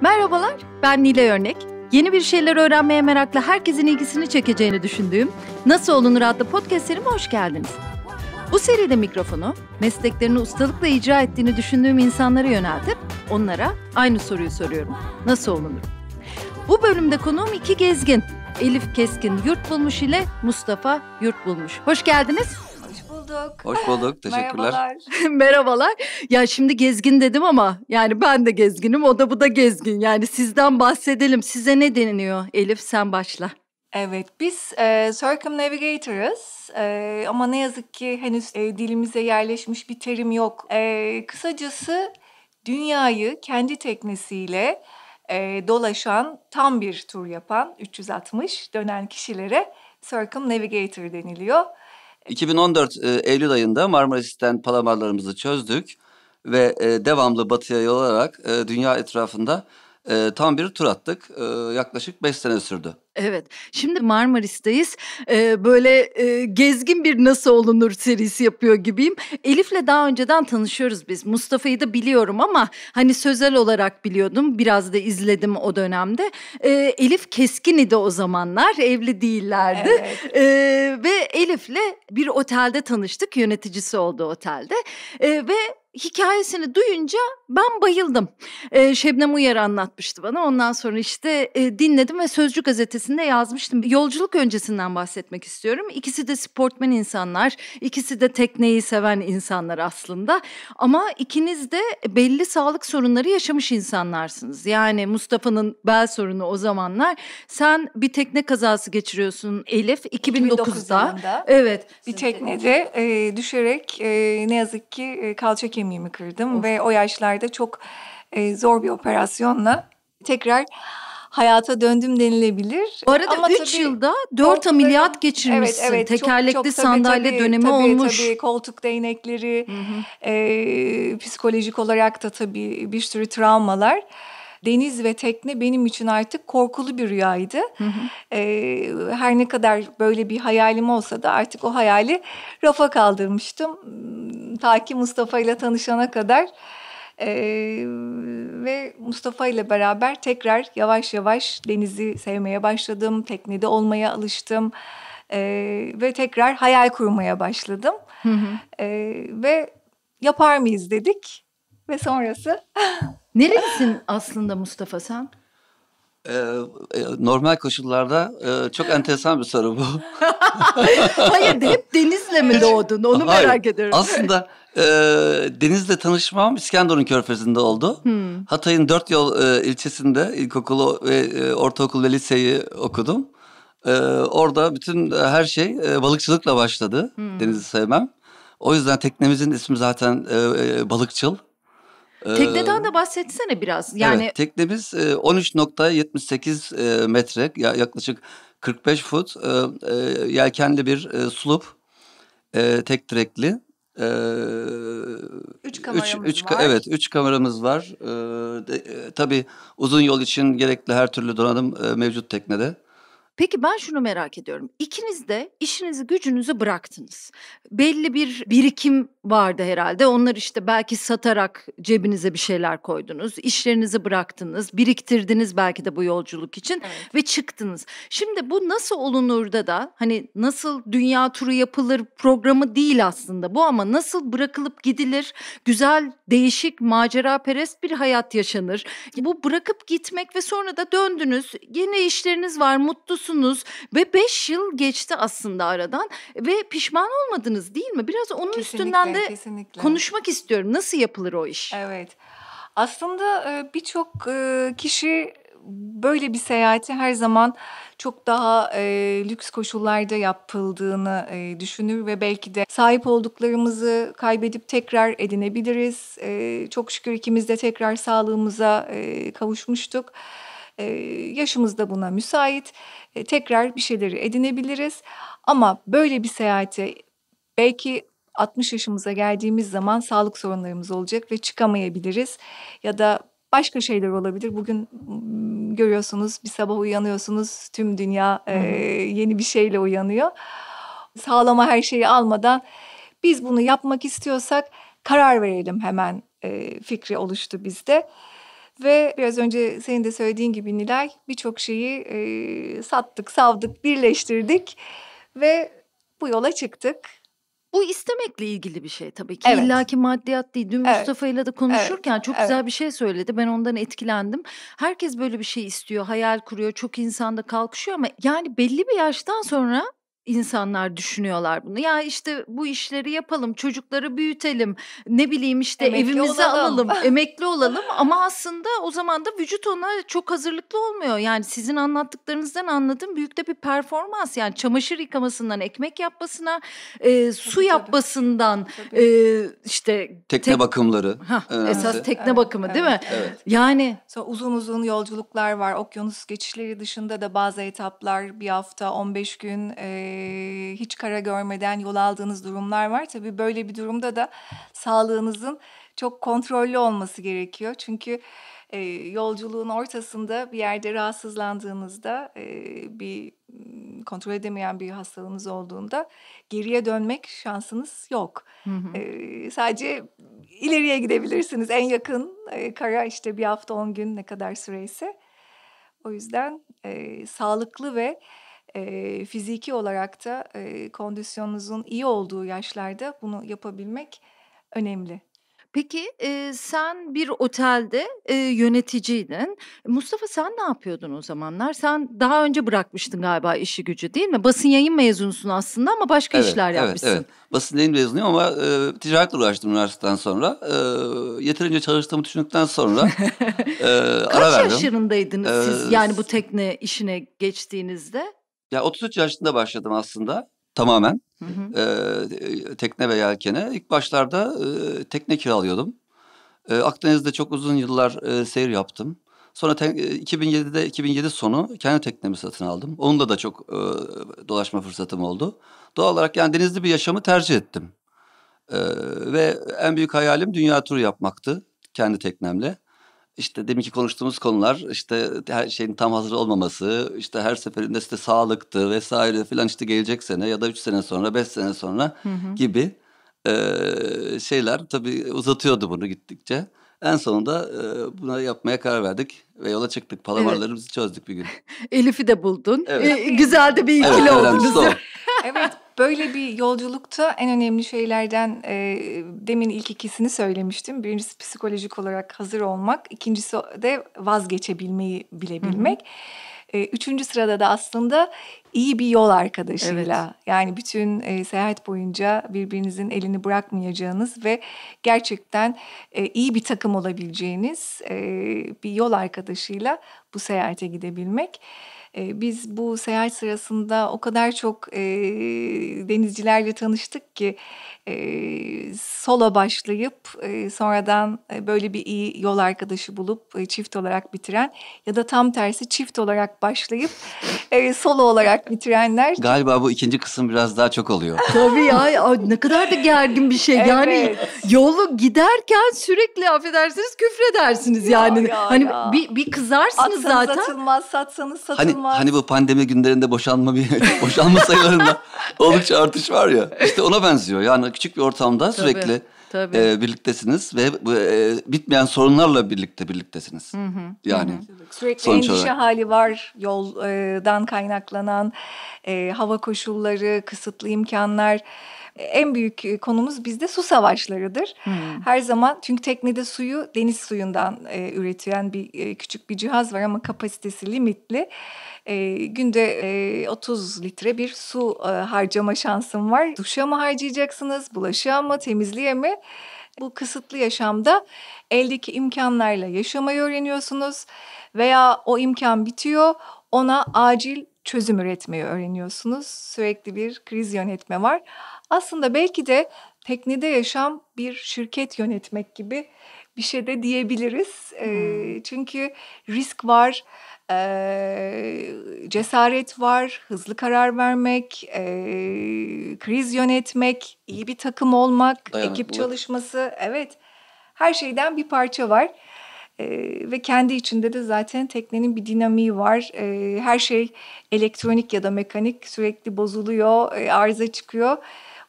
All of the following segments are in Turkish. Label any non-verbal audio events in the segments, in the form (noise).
Merhabalar, ben Nile Örnek. Yeni bir şeyler öğrenmeye meraklı herkesin ilgisini çekeceğini düşündüğüm Nasıl Olunur adlı podcast serime hoş geldiniz. Bu seride mikrofonu mesleklerini ustalıkla icra ettiğini düşündüğüm insanlara yöneltip onlara aynı soruyu soruyorum. Nasıl olunur? Bu bölümde konuğum iki gezgin. Elif Keskin Yurt Bulmuş ile Mustafa Yurt Bulmuş. Hoş geldiniz bulduk. Hoş bulduk. (laughs) Teşekkürler. Merhabalar. (laughs) Merhabalar. Ya şimdi gezgin dedim ama yani ben de gezginim, o da bu da gezgin. Yani sizden bahsedelim. Size ne deniyor? Elif? Sen başla. Evet, biz e, circumnavigator'ız e, ama ne yazık ki henüz e, dilimize yerleşmiş bir terim yok. E, kısacası dünyayı kendi teknesiyle e, dolaşan, tam bir tur yapan, 360 dönen kişilere circumnavigator deniliyor. 2014 e, Eylül ayında Marmaris'ten palamarlarımızı çözdük ve e, devamlı batıya yol alarak e, dünya etrafında e, tam bir tur attık. E, yaklaşık beş sene sürdü. Evet. Şimdi Marmaris'teyiz. Ee, böyle e, gezgin bir nasıl olunur serisi yapıyor gibiyim. Elif'le daha önceden tanışıyoruz biz. Mustafa'yı da biliyorum ama hani sözel olarak biliyordum. Biraz da izledim o dönemde. Ee, Elif keskin idi o zamanlar. Evli değillerdi. Evet. Ee, ve Elif'le bir otelde tanıştık. Yöneticisi olduğu otelde. Ee, ve hikayesini duyunca ben bayıldım. Ee, Şebnem Uyar anlatmıştı bana. Ondan sonra işte e, dinledim ve Sözcü gazetesinde yazmıştım. Yolculuk öncesinden bahsetmek istiyorum. İkisi de sportmen insanlar, ikisi de tekneyi seven insanlar aslında. Ama ikiniz de belli sağlık sorunları yaşamış insanlarsınız. Yani Mustafa'nın bel sorunu o zamanlar. Sen bir tekne kazası geçiriyorsun Elif 2009'da. 2009 yılında. evet. Bir teknede e, düşerek e, ne yazık ki e, kalça kemiği kemiğimi kırdım of. ve o yaşlarda çok e, zor bir operasyonla tekrar hayata döndüm denilebilir. Bu arada Ama 3 yılda 4 ameliyat geçirmişsin. Evet, evet, Tekerlekli çok, çok, sandalye tabii, dönemi tabii, olmuş. Tabii koltuk değnekleri, hı hı. E, psikolojik olarak da tabii bir sürü travmalar deniz ve tekne benim için artık korkulu bir rüyaydı. Hı hı. Ee, her ne kadar böyle bir hayalim olsa da artık o hayali rafa kaldırmıştım. Hmm, ta ki Mustafa ile tanışana kadar e, ve Mustafa ile beraber tekrar yavaş yavaş denizi sevmeye başladım. Teknede olmaya alıştım e, ve tekrar hayal kurmaya başladım. Hı hı. E, ve yapar mıyız dedik ve sonrası. (laughs) Nerelisin aslında Mustafa sen? Ee, e, normal koşullarda e, çok enteresan bir soru bu. (laughs) Hayır hep denizle mi doğdun onu Hayır, merak ediyorum. Aslında e, denizle tanışmam İskenderun Körfezi'nde oldu. Hmm. Hatay'ın dört yol e, ilçesinde ilkokulu ve e, ortaokul ve liseyi okudum. E, orada bütün e, her şey e, balıkçılıkla başladı. Hmm. Denizi sevmem. O yüzden teknemizin ismi zaten e, e, Balıkçıl. Tekneden ee, de bahsetsene biraz. Yani evet, teknemiz 13.78 e, e, metre yaklaşık 45 foot e, yelkenli bir sulup tek direkli. Üç kameramız üç, üç, var. Evet, üç kameramız var. Ee, de, e, tabii uzun yol için gerekli her türlü donanım e, mevcut teknede. Peki ben şunu merak ediyorum. İkiniz de işinizi gücünüzü bıraktınız. Belli bir birikim vardı herhalde. Onlar işte belki satarak cebinize bir şeyler koydunuz. İşlerinizi bıraktınız. Biriktirdiniz belki de bu yolculuk için evet. ve çıktınız. Şimdi bu nasıl olunur da da hani nasıl dünya turu yapılır programı değil aslında bu ama nasıl bırakılıp gidilir? Güzel, değişik, macera perest bir hayat yaşanır. Bu bırakıp gitmek ve sonra da döndünüz. Yeni işleriniz var, mutlu yapıyorsunuz ve 5 yıl geçti aslında aradan ve pişman olmadınız değil mi? Biraz onun kesinlikle, üstünden de kesinlikle. konuşmak istiyorum. Nasıl yapılır o iş? Evet. Aslında e, birçok e, kişi böyle bir seyahati her zaman çok daha e, lüks koşullarda yapıldığını e, düşünür ve belki de sahip olduklarımızı kaybedip tekrar edinebiliriz. E, çok şükür ikimiz de tekrar sağlığımıza e, kavuşmuştuk e, yaşımız da buna müsait. E, tekrar bir şeyleri edinebiliriz. Ama böyle bir seyahate belki 60 yaşımıza geldiğimiz zaman sağlık sorunlarımız olacak ve çıkamayabiliriz. Ya da başka şeyler olabilir. Bugün görüyorsunuz bir sabah uyanıyorsunuz tüm dünya e, yeni bir şeyle uyanıyor. Sağlama her şeyi almadan biz bunu yapmak istiyorsak karar verelim hemen e, fikri oluştu bizde. Ve biraz önce senin de söylediğin gibi Nilay birçok şeyi e, sattık, savdık, birleştirdik ve bu yola çıktık. Bu istemekle ilgili bir şey tabii ki. Evet. İlla ki maddiyat değil. Dün evet. Mustafa ile de konuşurken evet. çok evet. güzel bir şey söyledi. Ben ondan etkilendim. Herkes böyle bir şey istiyor, hayal kuruyor. Çok insanda kalkışıyor ama yani belli bir yaştan sonra insanlar düşünüyorlar bunu. Ya işte bu işleri yapalım, çocukları büyütelim, ne bileyim işte emekli evimize olalım. alalım, (laughs) emekli olalım ama aslında o zaman da vücut ona çok hazırlıklı olmuyor. Yani sizin anlattıklarınızdan anladığım büyük de bir performans. Yani çamaşır yıkamasından ekmek yapmasına, e, su tabii, yapmasından tabii. E, işte tekne tek... bakımları. Hah, esas tekne evet, bakımı evet, değil mi? Evet. Yani Sonra uzun uzun yolculuklar var. Okyanus geçişleri dışında da bazı etaplar bir hafta, 15 gün e, hiç kara görmeden yol aldığınız durumlar var. Tabii böyle bir durumda da sağlığınızın çok kontrollü olması gerekiyor. Çünkü e, yolculuğun ortasında bir yerde rahatsızlandığınızda e, bir kontrol edemeyen bir hastalığınız olduğunda geriye dönmek şansınız yok. Hı hı. E, sadece ileriye gidebilirsiniz en yakın e, kara işte bir hafta on gün ne kadar süreyse. O yüzden e, sağlıklı ve e, fiziki olarak da e, kondisyonunuzun iyi olduğu yaşlarda bunu yapabilmek önemli. Peki e, sen bir otelde e, yöneticiydin. Mustafa sen ne yapıyordun o zamanlar? Sen daha önce bırakmıştın galiba işi gücü değil mi? Basın yayın mezunusun aslında ama başka evet, işler yapmışsın. Evet, basın yayın mezunuyum ama e, ticaretle uğraştım üniversiteden sonra. E, yeterince çalıştığımı düşündükten sonra (laughs) e, ara Kaç verdim. Kaç yaşlarındaydınız ee, siz yani bu tekne işine geçtiğinizde? Ya 33 yaşında başladım aslında tamamen hı hı. Ee, e, tekne ve yelkene. İlk başlarda e, tekne kiralıyordum. E, Akdeniz'de çok uzun yıllar e, seyir yaptım. Sonra te, 2007'de e, 2007 sonu kendi teknemi satın aldım. Onunla da çok e, dolaşma fırsatım oldu. Doğal olarak yani denizli bir yaşamı tercih ettim. E, ve en büyük hayalim dünya turu yapmaktı kendi teknemle işte deminki konuştuğumuz konular işte her şeyin tam hazır olmaması, işte her seferinde işte sağlıktı vesaire filan işte gelecek sene ya da üç sene sonra, beş sene sonra hı hı. gibi e, şeyler tabii uzatıyordu bunu gittikçe. En sonunda e, buna yapmaya karar verdik ve yola çıktık. Palamarlarımızı evet. çözdük bir gün. (laughs) Elif'i de buldun. Evet. E, güzel de bir ikili evet, oldunuz. evet, Böyle bir yolculukta en önemli şeylerden e, demin ilk ikisini söylemiştim. Birincisi psikolojik olarak hazır olmak, ikincisi de vazgeçebilmeyi bilebilmek. E, üçüncü sırada da aslında iyi bir yol arkadaşıyla evet. yani bütün e, seyahat boyunca birbirinizin elini bırakmayacağınız ve gerçekten e, iyi bir takım olabileceğiniz e, bir yol arkadaşıyla bu seyahate gidebilmek. Ee, biz bu seyahat sırasında o kadar çok denizcilerle tanıştık ki e, solo başlayıp e, sonradan e, böyle bir iyi yol arkadaşı bulup e, çift olarak bitiren ya da tam tersi çift olarak başlayıp (laughs) e, solo olarak bitirenler. Galiba bu ikinci kısım biraz daha çok oluyor. (laughs) Tabii ya ne kadar da gergin bir şey. Evet. Yani yolu giderken sürekli affedersiniz küfredersiniz yani. Ya, hani ya. bir bir kızarsınız Atsanız zaten. Atılmaz, satsanız hani, satılmaz. Hani hani bu pandemi günlerinde boşanma bir (laughs) boşanma sayılarında oldukça artış var ya. İşte ona benziyor. Yani küçük bir ortamda tabii, sürekli tabii. E, birliktesiniz ve e, bitmeyen sorunlarla birlikte birliktesiniz. Hı hı, yani hı. sürekli sonuç endişe olarak. hali var yoldan kaynaklanan e, hava koşulları, kısıtlı imkanlar en büyük konumuz bizde su savaşlarıdır. Hmm. Her zaman çünkü teknede suyu deniz suyundan e, üretilen bir e, küçük bir cihaz var ama kapasitesi limitli e, günde e, 30 litre bir su e, harcama şansım var. Duşa mı harcayacaksınız, bulaşığa mı, temizliğe mi? Bu kısıtlı yaşamda eldeki imkanlarla yaşamayı öğreniyorsunuz veya o imkan bitiyor, ona acil çözüm üretmeyi öğreniyorsunuz. Sürekli bir kriz yönetme var. Aslında belki de teknede yaşam bir şirket yönetmek gibi bir şey de diyebiliriz. Hmm. E, çünkü risk var, e, cesaret var, hızlı karar vermek, e, kriz yönetmek, iyi bir takım olmak, Dayanıklı. ekip çalışması, evet her şeyden bir parça var. E, ve kendi içinde de zaten teknenin bir dinamiği var. E, her şey elektronik ya da mekanik sürekli bozuluyor, e, arıza çıkıyor.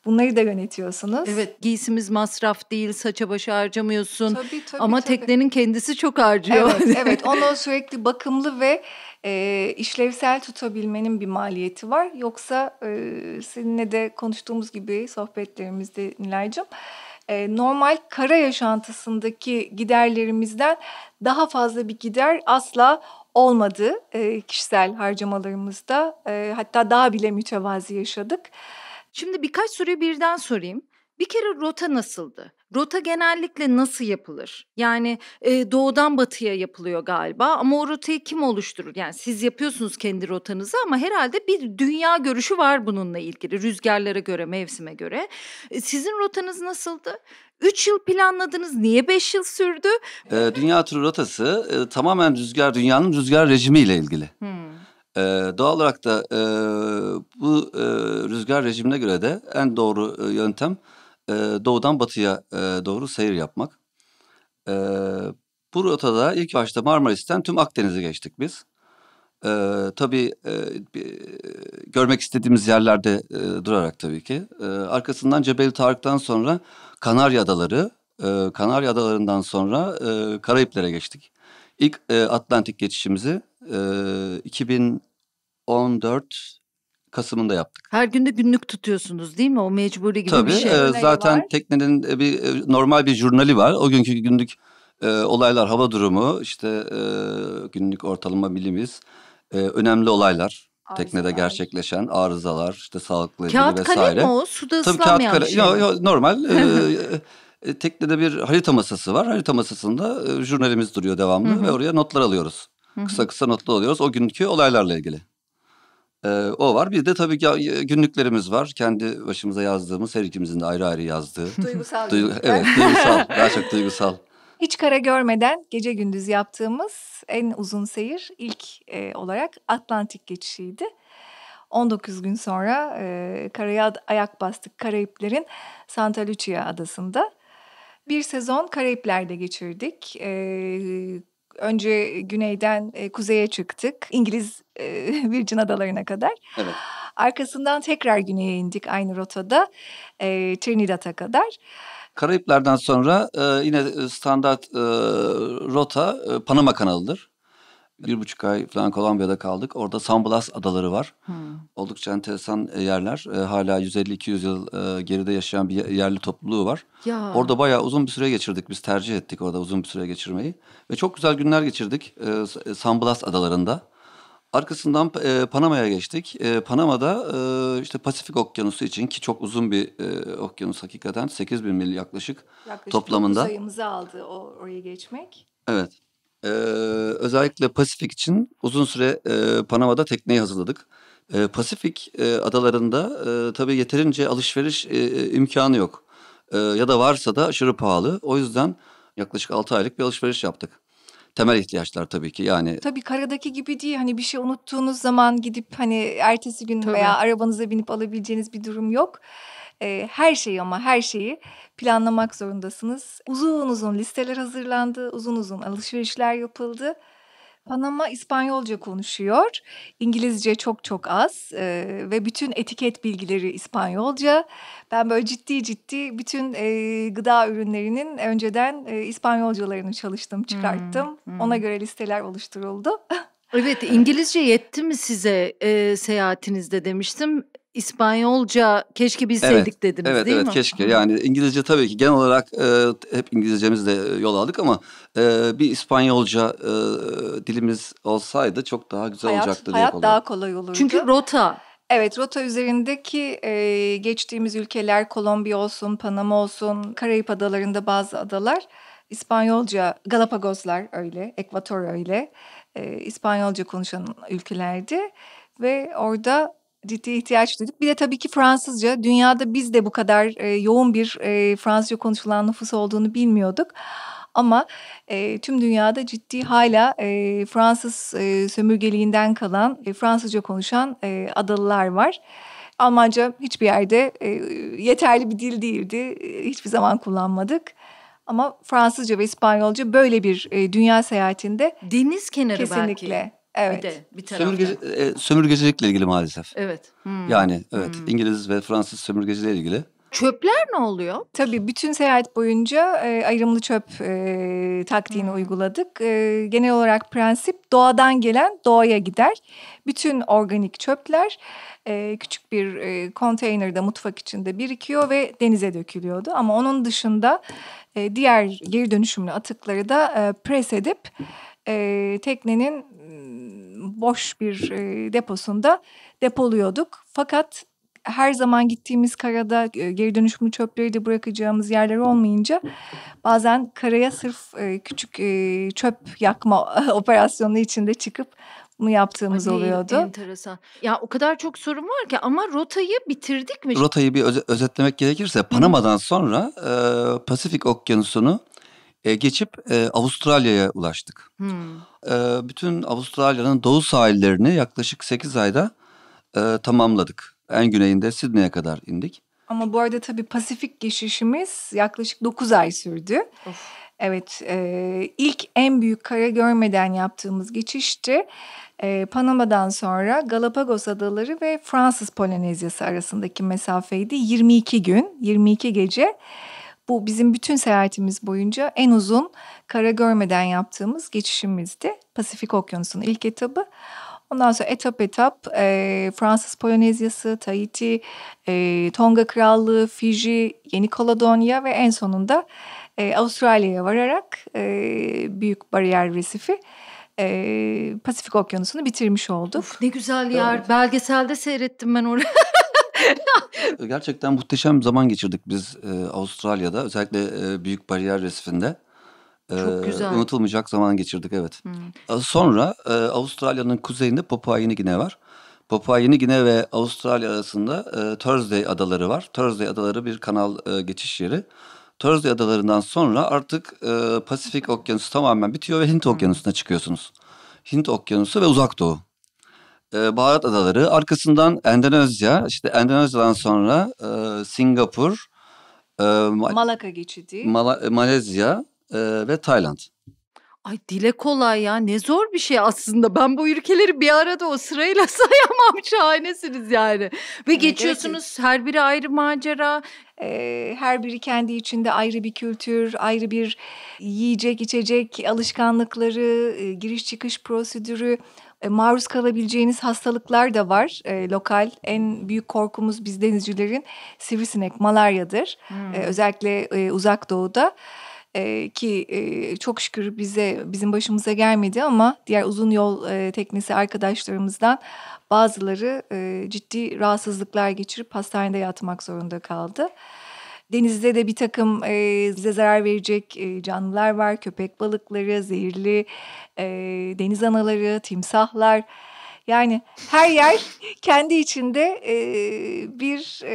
Bunları da yönetiyorsunuz. Evet giysimiz masraf değil saça başa harcamıyorsun. Tabii, tabii, Ama tabii. teknenin kendisi çok harcıyor. Evet, (laughs) evet onu sürekli bakımlı ve e, işlevsel tutabilmenin bir maliyeti var. Yoksa e, seninle de konuştuğumuz gibi sohbetlerimizde Nilay'cığım e, normal kara yaşantısındaki giderlerimizden daha fazla bir gider asla olmadı e, kişisel harcamalarımızda. E, hatta daha bile mütevazi yaşadık. Şimdi birkaç soruyu birden sorayım. Bir kere rota nasıldı? Rota genellikle nasıl yapılır? Yani e, doğudan batıya yapılıyor galiba ama o rotayı kim oluşturur? Yani siz yapıyorsunuz kendi rotanızı ama herhalde bir dünya görüşü var bununla ilgili. Rüzgarlara göre, mevsime göre. E, sizin rotanız nasıldı? Üç yıl planladınız, niye beş yıl sürdü? E, dünya turu rotası e, tamamen rüzgar, dünyanın rüzgar rejimiyle ilgili. Hmm. Ee, doğal olarak da e, bu e, rüzgar rejimine göre de en doğru e, yöntem e, doğudan batıya e, doğru seyir yapmak. E, bu rotada ilk başta Marmaris'ten tüm Akdeniz'i geçtik biz. E, tabii e, bir, görmek istediğimiz yerlerde e, durarak tabii ki. E, arkasından Cebeli Tarık'tan sonra Kanarya Adaları, e, Kanarya Adaları'ndan sonra e, Karayiplere geçtik. İlk e, Atlantik geçişimizi e, 2014 Kasım'ında yaptık. Her günde günlük tutuyorsunuz değil mi? O mecburi gibi Tabii, bir şey. Tabii. Zaten var. teknenin bir normal bir jurnali var. O günkü günlük e, olaylar, hava durumu, işte e, günlük ortalama bilimiz, e, önemli olaylar. Arızalar. Teknede gerçekleşen arızalar, işte sağlıkla ilgili vesaire. Kağıt kalem mi o? Suda Tabii kağıt kalem. Şey. Yo, yo, normal. (laughs) e, teknede bir harita masası var. Harita masasında e, jurnalimiz duruyor devamlı ve oraya notlar alıyoruz. Kısa kısa notlu oluyoruz o günkü olaylarla ilgili. Ee, o var. Bir de tabii ki e, günlüklerimiz var. Kendi başımıza yazdığımız, her ikimizin de ayrı ayrı yazdığı. (laughs) Duygusal. Duygu, evet, duygusal. Daha çok duygusal. (laughs) Hiç kara görmeden gece gündüz yaptığımız en uzun seyir ilk e, olarak Atlantik geçişiydi. 19 gün sonra e, karaya ayak bastık Karayiplerin Santa Lucia adasında. Bir sezon Karayipler'de geçirdik. E, önce e, güneyden e, kuzeye çıktık. İngiliz e, (laughs) Virgin Adalarına kadar. Evet. Arkasından tekrar güneye indik aynı rotada e, Trinidad'a kadar. Karayipler'den sonra e, yine standart e, rota e, Panama kanalıdır bir buçuk ay falan Kolombiya'da kaldık. Orada San Blas adaları var. Hmm. Oldukça enteresan e, yerler. E, hala 150-200 yıl e, geride yaşayan bir yerli topluluğu var. Ya. Orada bayağı uzun bir süre geçirdik. Biz tercih ettik orada uzun bir süre geçirmeyi. Ve çok güzel günler geçirdik e, San Blas adalarında. Arkasından Panama'ya geçtik. Panama'da işte Pasifik Okyanusu için ki çok uzun bir okyanus hakikaten 8 bin mil yaklaşık, yaklaşık toplamında. Yaklaşık sayımızı aldı o, oraya geçmek. Evet e, özellikle Pasifik için uzun süre e, Panama'da tekneyi hazırladık. E, Pasifik e, adalarında e, tabii yeterince alışveriş e, imkanı yok. E, ya da varsa da aşırı pahalı. O yüzden yaklaşık 6 aylık bir alışveriş yaptık. Temel ihtiyaçlar tabii ki yani. Tabii karadaki gibi değil hani bir şey unuttuğunuz zaman gidip hani ertesi gün tabii. veya arabanıza binip alabileceğiniz bir durum yok. E, her şeyi ama her şeyi planlamak zorundasınız. Uzun uzun listeler hazırlandı, uzun uzun alışverişler yapıldı. Panama İspanyolca konuşuyor. İngilizce çok çok az e, ve bütün etiket bilgileri İspanyolca. Ben böyle ciddi ciddi bütün e, gıda ürünlerinin önceden e, İspanyolcalarını çalıştım, hmm, çıkarttım. Hmm, hmm. Ona göre listeler oluşturuldu. evet İngilizce yetti mi size e, seyahatinizde demiştim. İspanyolca keşke bilseydik evet, dediniz evet, değil evet, mi? Evet keşke yani İngilizce tabii ki genel olarak e, hep İngilizcemizle e, yol aldık ama e, bir İspanyolca e, dilimiz olsaydı çok daha güzel hayat, olacaktı. Hayat diye daha kolay olurdu. Çünkü rota Evet, rota üzerindeki e, geçtiğimiz ülkeler Kolombiya olsun, Panama olsun, Karayip adalarında bazı adalar İspanyolca, Galapagoslar öyle, Ekvator öyle, e, İspanyolca konuşan ülkelerdi ve orada ciddi ihtiyaç duyduk. Bir de tabii ki Fransızca. Dünyada biz de bu kadar e, yoğun bir e, Fransızca konuşulan nüfus olduğunu bilmiyorduk. Ama e, tüm dünyada ciddi hala e, Fransız e, sömürgeliğinden kalan e, Fransızca konuşan e, adalılar var. Almanca hiçbir yerde e, yeterli bir dil değildi. E, hiçbir zaman kullanmadık. Ama Fransızca ve İspanyolca böyle bir e, dünya seyahatinde deniz kenarı kesinlikle belki Evet. Bir de bir taraftan. e, sömürgecilikle ilgili maalesef. Evet. Hmm. Yani evet hmm. İngiliz ve Fransız sömürgeciliğiyle ilgili. Çöpler ne oluyor? Tabii bütün seyahat boyunca e, ayrımlı çöp e, taktiğini hmm. uyguladık. E, genel olarak prensip doğadan gelen doğaya gider. Bütün organik çöpler e, küçük bir e, konteynerde mutfak içinde birikiyor ve denize dökülüyordu. Ama onun dışında e, diğer geri dönüşümlü atıkları da e, pres edip e, teknenin boş bir e, deposunda depoluyorduk. Fakat her zaman gittiğimiz karada geri dönüşümlü çöpleri de bırakacağımız yerler olmayınca bazen karaya sırf küçük çöp yakma (laughs) operasyonu içinde çıkıp bunu yaptığımız Ay, oluyordu. Enteresan. Ya o kadar çok sorun var ki ama rotayı bitirdik mi? Rotayı bir özetlemek gerekirse Panama'dan sonra e, Pasifik Okyanusu'nu e, geçip e, Avustralya'ya ulaştık. Hmm. E, bütün Avustralya'nın doğu sahillerini yaklaşık 8 ayda e, tamamladık. En güneyinde Sydney'e kadar indik. Ama bu arada tabii Pasifik geçişimiz yaklaşık 9 ay sürdü. Of. Evet, e, ilk en büyük kara görmeden yaptığımız geçişti. E, Panama'dan sonra Galapagos Adaları ve Fransız Polinezyası arasındaki mesafeydi. 22 gün, 22 gece. Bu bizim bütün seyahatimiz boyunca en uzun kara görmeden yaptığımız geçişimizdi. Pasifik Okyanusu'nun ilk etabı. Ondan sonra etap etap e, Fransız Polinezyası, Tahiti, e, Tonga Krallığı, Fiji, Yeni Kaledonya ve en sonunda e, Avustralya'ya vararak e, Büyük Bariyer Resifi e, Pasifik Okyanusu'nu bitirmiş olduk. Of, ne güzel yer. Doğru. Belgeselde seyrettim ben orayı. (laughs) (laughs) Gerçekten muhteşem zaman geçirdik biz e, Avustralya'da. Özellikle e, Büyük Bariyer Resifinde. E, Çok güzel. unutulmayacak zaman geçirdik evet. Hmm. E, sonra e, Avustralya'nın kuzeyinde Papua Yeni Gine var. Papua Yeni Gine ve Avustralya arasında e, Thursday Adaları var. Thursday Adaları bir kanal e, geçiş yeri. Thursday Adalarından sonra artık e, Pasifik Okyanusu tamamen bitiyor ve Hint hmm. Okyanusu'na çıkıyorsunuz. Hint Okyanusu ve Uzak Doğu. Ee, baharat Adaları, arkasından Endonezya, işte Endonezya'dan sonra e, Singapur, e, Ma- Malaka geçidi, Mala- e, Malezya e, ve Tayland. Ay dile kolay ya ne zor bir şey aslında. Ben bu ülkeleri bir arada o sırayla (laughs) sayamam şahanesiniz yani. Ve evet, geçiyorsunuz evet. her biri ayrı macera. Ee, her biri kendi içinde ayrı bir kültür, ayrı bir yiyecek, içecek, alışkanlıkları, e, giriş çıkış prosedürü. E, maruz kalabileceğiniz hastalıklar da var. E, lokal en büyük korkumuz biz denizcilerin sivrisinek, malaryadır. Hmm. E, özellikle e, uzak doğuda e, ki e, çok şükür bize bizim başımıza gelmedi ama diğer uzun yol e, teknesi arkadaşlarımızdan bazıları e, ciddi rahatsızlıklar geçirip hastanede yatmak zorunda kaldı. Denizde de bir takım e, bize zarar verecek e, canlılar var. Köpek balıkları, zehirli e, deniz anaları, timsahlar. Yani her yer (laughs) kendi içinde e, bir e,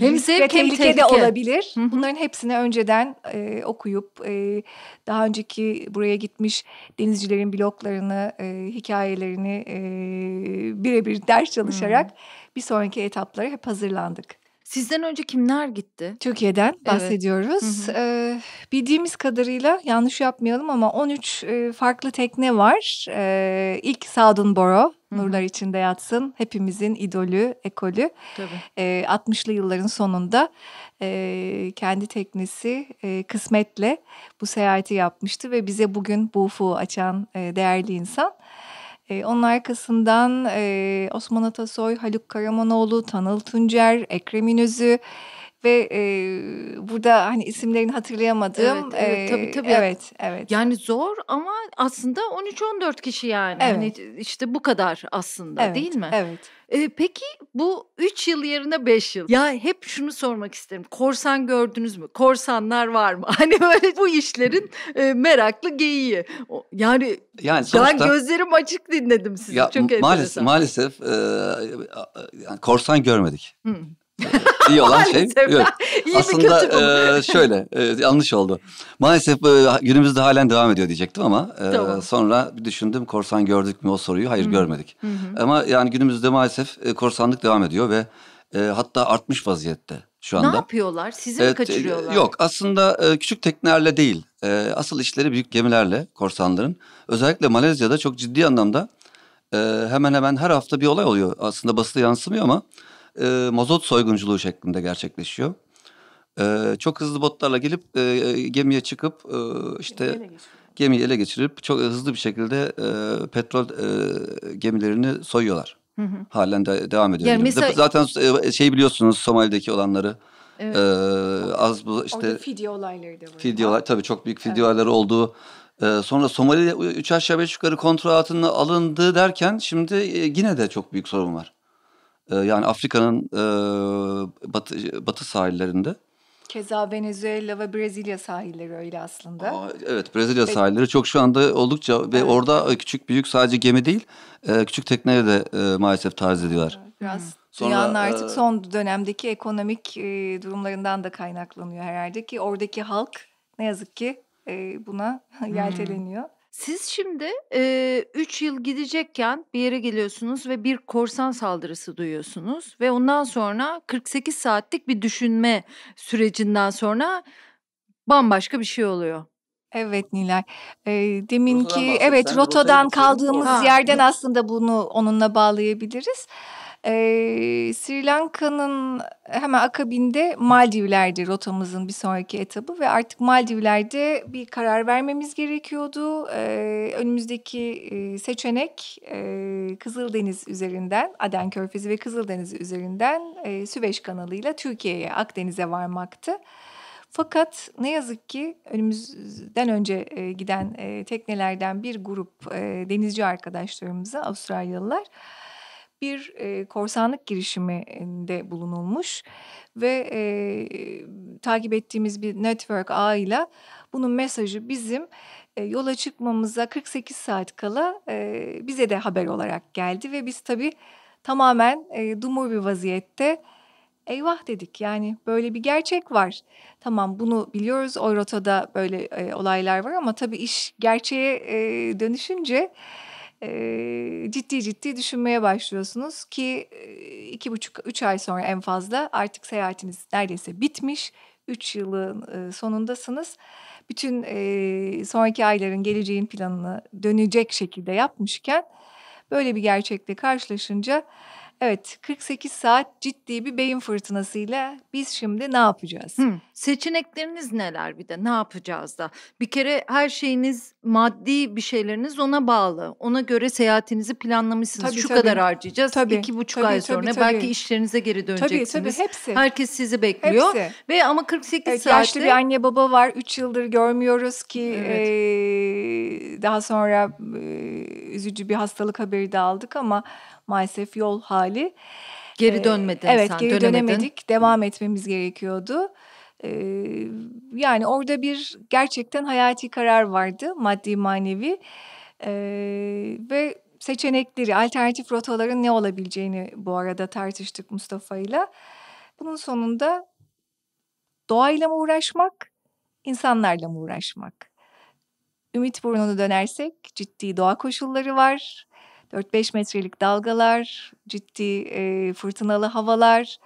hem risk ve tehlike, tehlike de olabilir. Hı-hı. Bunların hepsini önceden e, okuyup e, daha önceki buraya gitmiş denizcilerin bloklarını, e, hikayelerini e, birebir ders çalışarak hı bir sonraki etaplara hep hazırlandık. Sizden önce kimler gitti? Türkiye'den evet. bahsediyoruz. Hı hı. Ee, bildiğimiz kadarıyla yanlış yapmayalım ama 13 e, farklı tekne var. Ee, ilk Southern Borough nurlar içinde yatsın. Hepimizin idolü, ekolü. Tabii. E, ee, 60'lı yılların sonunda e, kendi teknesi e, kısmetle bu seyahati yapmıştı ve bize bugün bu ufuğu açan e, değerli insan. E, onun arkasından e, Osman Atasoy, Haluk Karamanoğlu, Tanıl Tuncer, Ekrem İnözü ve e, burada hani isimlerini hatırlayamadım. Evet, evet e, tabii tabii. Evet, evet. Yani zor ama aslında 13-14 kişi yani. Evet. Hani işte bu kadar aslında evet, değil mi? Evet. E, peki bu 3 yıl yerine 5 yıl. Ya hep şunu sormak isterim. Korsan gördünüz mü? Korsanlar var mı? (laughs) Hani böyle bu işlerin e, meraklı geyiği. Yani, yani sonuçta, ben gözlerim açık dinledim sizi. Ya, Çok enteresan. Maalesef, maalesef e, yani korsan görmedik. Hı. İyi olan şey yok. İyi Aslında mi, e, şöyle e, yanlış oldu. Maalesef e, günümüzde halen devam ediyor diyecektim ama e, sonra bir düşündüm korsan gördük mü o soruyu. Hayır Hı-hı. görmedik. Hı-hı. Ama yani günümüzde maalesef e, korsanlık devam ediyor ve e, hatta artmış vaziyette şu anda. Ne yapıyorlar? Sizi evet, mi e, kaçırıyorlar? Yok aslında e, küçük teknelerle değil. E, asıl işleri büyük gemilerle korsanların. Özellikle Malezya'da çok ciddi anlamda hemen hemen her hafta bir olay oluyor. Aslında basıda yansımıyor ama e, mazot soygunculuğu şeklinde gerçekleşiyor. E, çok hızlı botlarla gelip e, gemiye çıkıp e, işte gemiyi ele geçirip çok hızlı bir şekilde e, petrol e, gemilerini soyuyorlar. Hı hı. Halen de devam ediyor. Yani mesela... Zaten e, şey biliyorsunuz Somali'deki olanları. Evet. E, az bu işte Orada fidye olayları da var. Fidye olay tabii çok büyük fidye evet. olayları olduğu. E, sonra Somali üç aşağı beş yukarı kontrol altına alındı derken şimdi e, yine de çok büyük sorun var. Ee, yani Afrika'nın e, batı, batı sahillerinde. Keza Venezuela ve Brezilya sahilleri öyle aslında. Aa, evet Brezilya ve... sahilleri çok şu anda oldukça evet. ve orada e, küçük büyük sadece gemi değil e, küçük tekneyle de e, maalesef taciz ediyorlar. Biraz hmm. Sonra, dünyanın artık son dönemdeki ekonomik durumlarından da kaynaklanıyor herhalde ki oradaki halk ne yazık ki buna (laughs) hmm. yelteleniyor. Siz şimdi, eee, 3 yıl gidecekken bir yere geliyorsunuz ve bir korsan saldırısı duyuyorsunuz ve ondan sonra 48 saatlik bir düşünme sürecinden sonra bambaşka bir şey oluyor. Evet Nilay. Eee, Rotadan deminki evet bahsetsen, rotadan kaldığımız Ha. yerden aslında bunu onunla bağlayabiliriz. E, Sri Lanka'nın hemen akabinde Maldivler'di rotamızın bir sonraki etabı ve artık Maldivler'de bir karar vermemiz gerekiyordu. E, önümüzdeki seçenek e, Kızıldeniz üzerinden, Aden Körfezi ve Kızıldeniz üzerinden e, Süveyş kanalıyla Türkiye'ye, Akdeniz'e varmaktı. Fakat ne yazık ki önümüzden önce e, giden e, teknelerden bir grup e, denizci arkadaşlarımıza Avustralyalılar bir e, korsanlık girişiminde bulunulmuş ve e, takip ettiğimiz bir network ağıyla bunun mesajı bizim e, yola çıkmamıza 48 saat kala e, bize de haber olarak geldi ve biz tabii tamamen e, dumur bir vaziyette eyvah dedik yani böyle bir gerçek var. Tamam bunu biliyoruz o rotada böyle e, olaylar var ama tabii iş gerçeğe e, dönüşünce ciddi ciddi düşünmeye başlıyorsunuz ki iki buçuk üç ay sonra en fazla artık seyahatiniz neredeyse bitmiş. Üç yılın sonundasınız. Bütün sonraki ayların geleceğin planını dönecek şekilde yapmışken böyle bir gerçekle karşılaşınca Evet 48 saat ciddi bir beyin fırtınasıyla biz şimdi ne yapacağız? Hı. Seçenekleriniz neler bir de ne yapacağız da? Bir kere her şeyiniz maddi bir şeyleriniz ona bağlı. Ona göre seyahatinizi planlamışsınız. Tabii, Şu tabii. kadar harcayacağız. Tabii, iki buçuk tabii, ay sonra tabii, tabii. belki işlerinize geri döneceksiniz. Tabii tabii hepsi. Herkes sizi bekliyor. Hepsi. Ve ama 48 evet, saatte... Yaşlı bir anne baba var. Üç yıldır görmüyoruz ki evet. e, daha sonra e, üzücü bir hastalık haberi de aldık ama maalesef yol hali. Geri dönmedin evet, sen, Evet geri dönemedik, devam etmemiz gerekiyordu. yani orada bir gerçekten hayati karar vardı maddi manevi ve seçenekleri, alternatif rotaların ne olabileceğini bu arada tartıştık Mustafa ile. Bunun sonunda doğayla mı uğraşmak, insanlarla mı uğraşmak? Ümit burnunu dönersek ciddi doğa koşulları var. 4-5 metrelik dalgalar, ciddi e, fırtınalı havalar,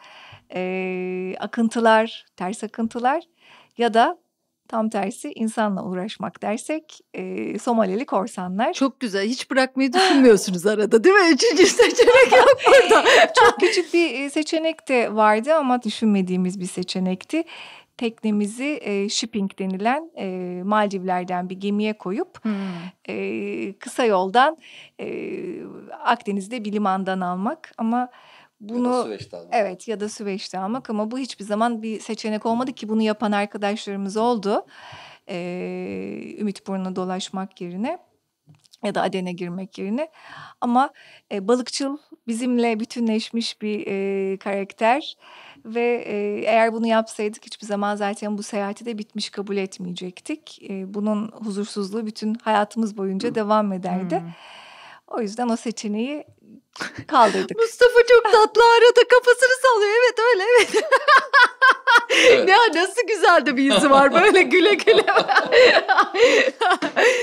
e, akıntılar, ters akıntılar ya da tam tersi insanla uğraşmak dersek e, Somalili korsanlar. Çok güzel hiç bırakmayı düşünmüyorsunuz arada değil mi? Üçüncü seçenek yok burada. (laughs) Çok küçük bir e, seçenek de vardı ama düşünmediğimiz bir seçenekti teknemizi e, shipping denilen e, Maldivler'den bir gemiye koyup hmm. e, kısa yoldan e, Akdeniz'de bir limandan almak ama bunu ya da Süveyş'te almak. Evet ya da Süveyş'te almak ama bu hiçbir zaman bir seçenek olmadı ki bunu yapan arkadaşlarımız oldu. Ee, Ümitburnu'na dolaşmak yerine ya da Aden'e girmek yerine. Ama e, balıkçıl bizimle bütünleşmiş bir e, karakter. Ve e, eğer bunu yapsaydık hiçbir zaman zaten bu seyahati de bitmiş kabul etmeyecektik. E, bunun huzursuzluğu bütün hayatımız boyunca devam ederdi. Hmm. O yüzden o seçeneği kaldırdık. Mustafa çok tatlı arada kafasını sallıyor. Evet öyle evet. evet. ne nasıl güzel de bir yüzü var böyle güle güle.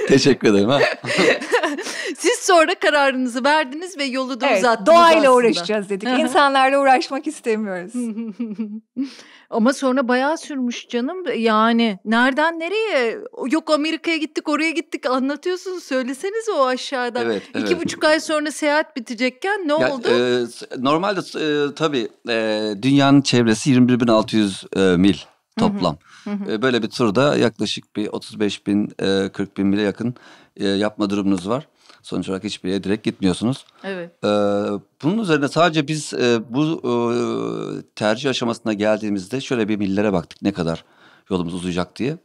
Teşekkür ederim. Ha. Siz sonra kararınızı verdiniz ve yolu da evet, uzattınız Doğayla aslında. uğraşacağız dedik. İnsanlarla uğraşmak istemiyoruz. (laughs) Ama sonra bayağı sürmüş canım. Yani nereden nereye? Yok Amerika'ya gittik, oraya gittik anlatıyorsunuz. Söyleseniz o aşağıdan. Evet, evet. İki buçuk ay sonra seyahat bitecekken ne ya, oldu? E, normalde e, tabii e, dünyanın çevresi 21.600 e, mil toplam. Hı hı. E, böyle bir turda yaklaşık bir 35 bin, e, 40 bin bile yakın e, yapma durumunuz var. Sonuç olarak hiçbir yere direkt gitmiyorsunuz. Evet. Ee, bunun üzerine sadece biz e, bu e, tercih aşamasına geldiğimizde şöyle bir millere baktık ne kadar yolumuz uzayacak diye.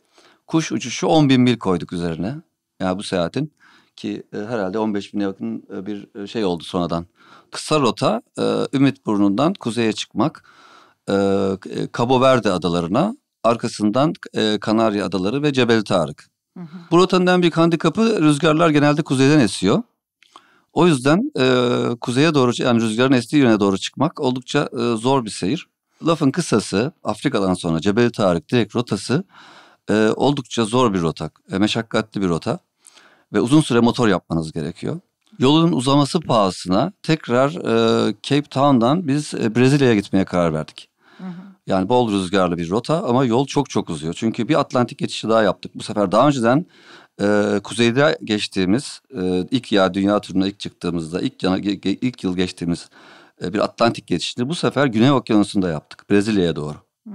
Kuş uçuşu 10 bin mil koyduk üzerine. Yani bu seyahatin ki e, herhalde 15 bine yakın e, bir e, şey oldu sonradan. Kısa rota e, Burnundan kuzeye çıkmak, e, Cabo Verde adalarına, arkasından e, Kanarya adaları ve Cebel Tarık. Buratan'dan bir handikapı rüzgarlar genelde kuzeyden esiyor. O yüzden e, kuzeye doğru yani rüzgarın estiği yöne doğru çıkmak oldukça e, zor bir seyir. Lafın kısası Afrika'dan sonra Cebeli Tarık direkt rotası e, oldukça zor bir rota. E, meşakkatli bir rota ve uzun süre motor yapmanız gerekiyor. Yolun uzaması pahasına tekrar e, Cape Town'dan biz e, Brezilya'ya gitmeye karar verdik. Hı hı. Yani bol rüzgarlı bir rota ama yol çok çok uzuyor. Çünkü bir Atlantik geçişi daha yaptık. Bu sefer daha önceden e, kuzeyde geçtiğimiz e, ilk ya dünya turuna ilk çıktığımızda ilk, yana, ilk yıl geçtiğimiz e, bir Atlantik geçişini bu sefer Güney Okyanusu'nda yaptık. Brezilya'ya doğru. Hı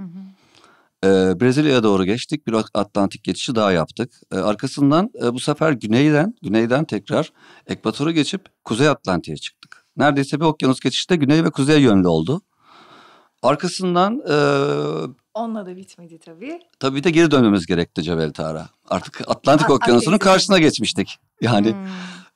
E, Brezilya'ya doğru geçtik. Bir Atlantik geçişi daha yaptık. E, arkasından e, bu sefer güneyden güneyden tekrar ekvatoru geçip Kuzey Atlantik'e çıktık. Neredeyse bir okyanus geçişi de güney ve kuzey yönlü oldu. Arkasından... E, Onunla da bitmedi tabii. Tabii de geri dönmemiz gerekti Cebel Tara. Artık Atlantik Okyanusu'nun karşısına geçmiştik. Yani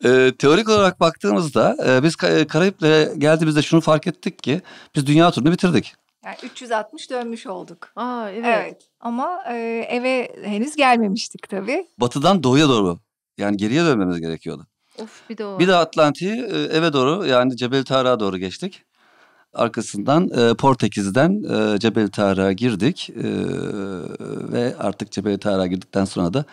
hmm. e, teorik olarak baktığımızda e, biz Karayip'le geldiğimizde şunu fark ettik ki biz dünya turunu bitirdik. Yani 360 dönmüş olduk. Aa evet. evet. Ama e, eve henüz gelmemiştik tabii. Batıdan doğuya doğru yani geriye dönmemiz gerekiyordu. Of bir de o. Bir de Atlantik'i eve doğru yani Cebel Tarık'a doğru geçtik. Arkasından e, Portekiz'den e, Cebel Tarık'a girdik e, ve artık Cebel Tarık'a girdikten sonra da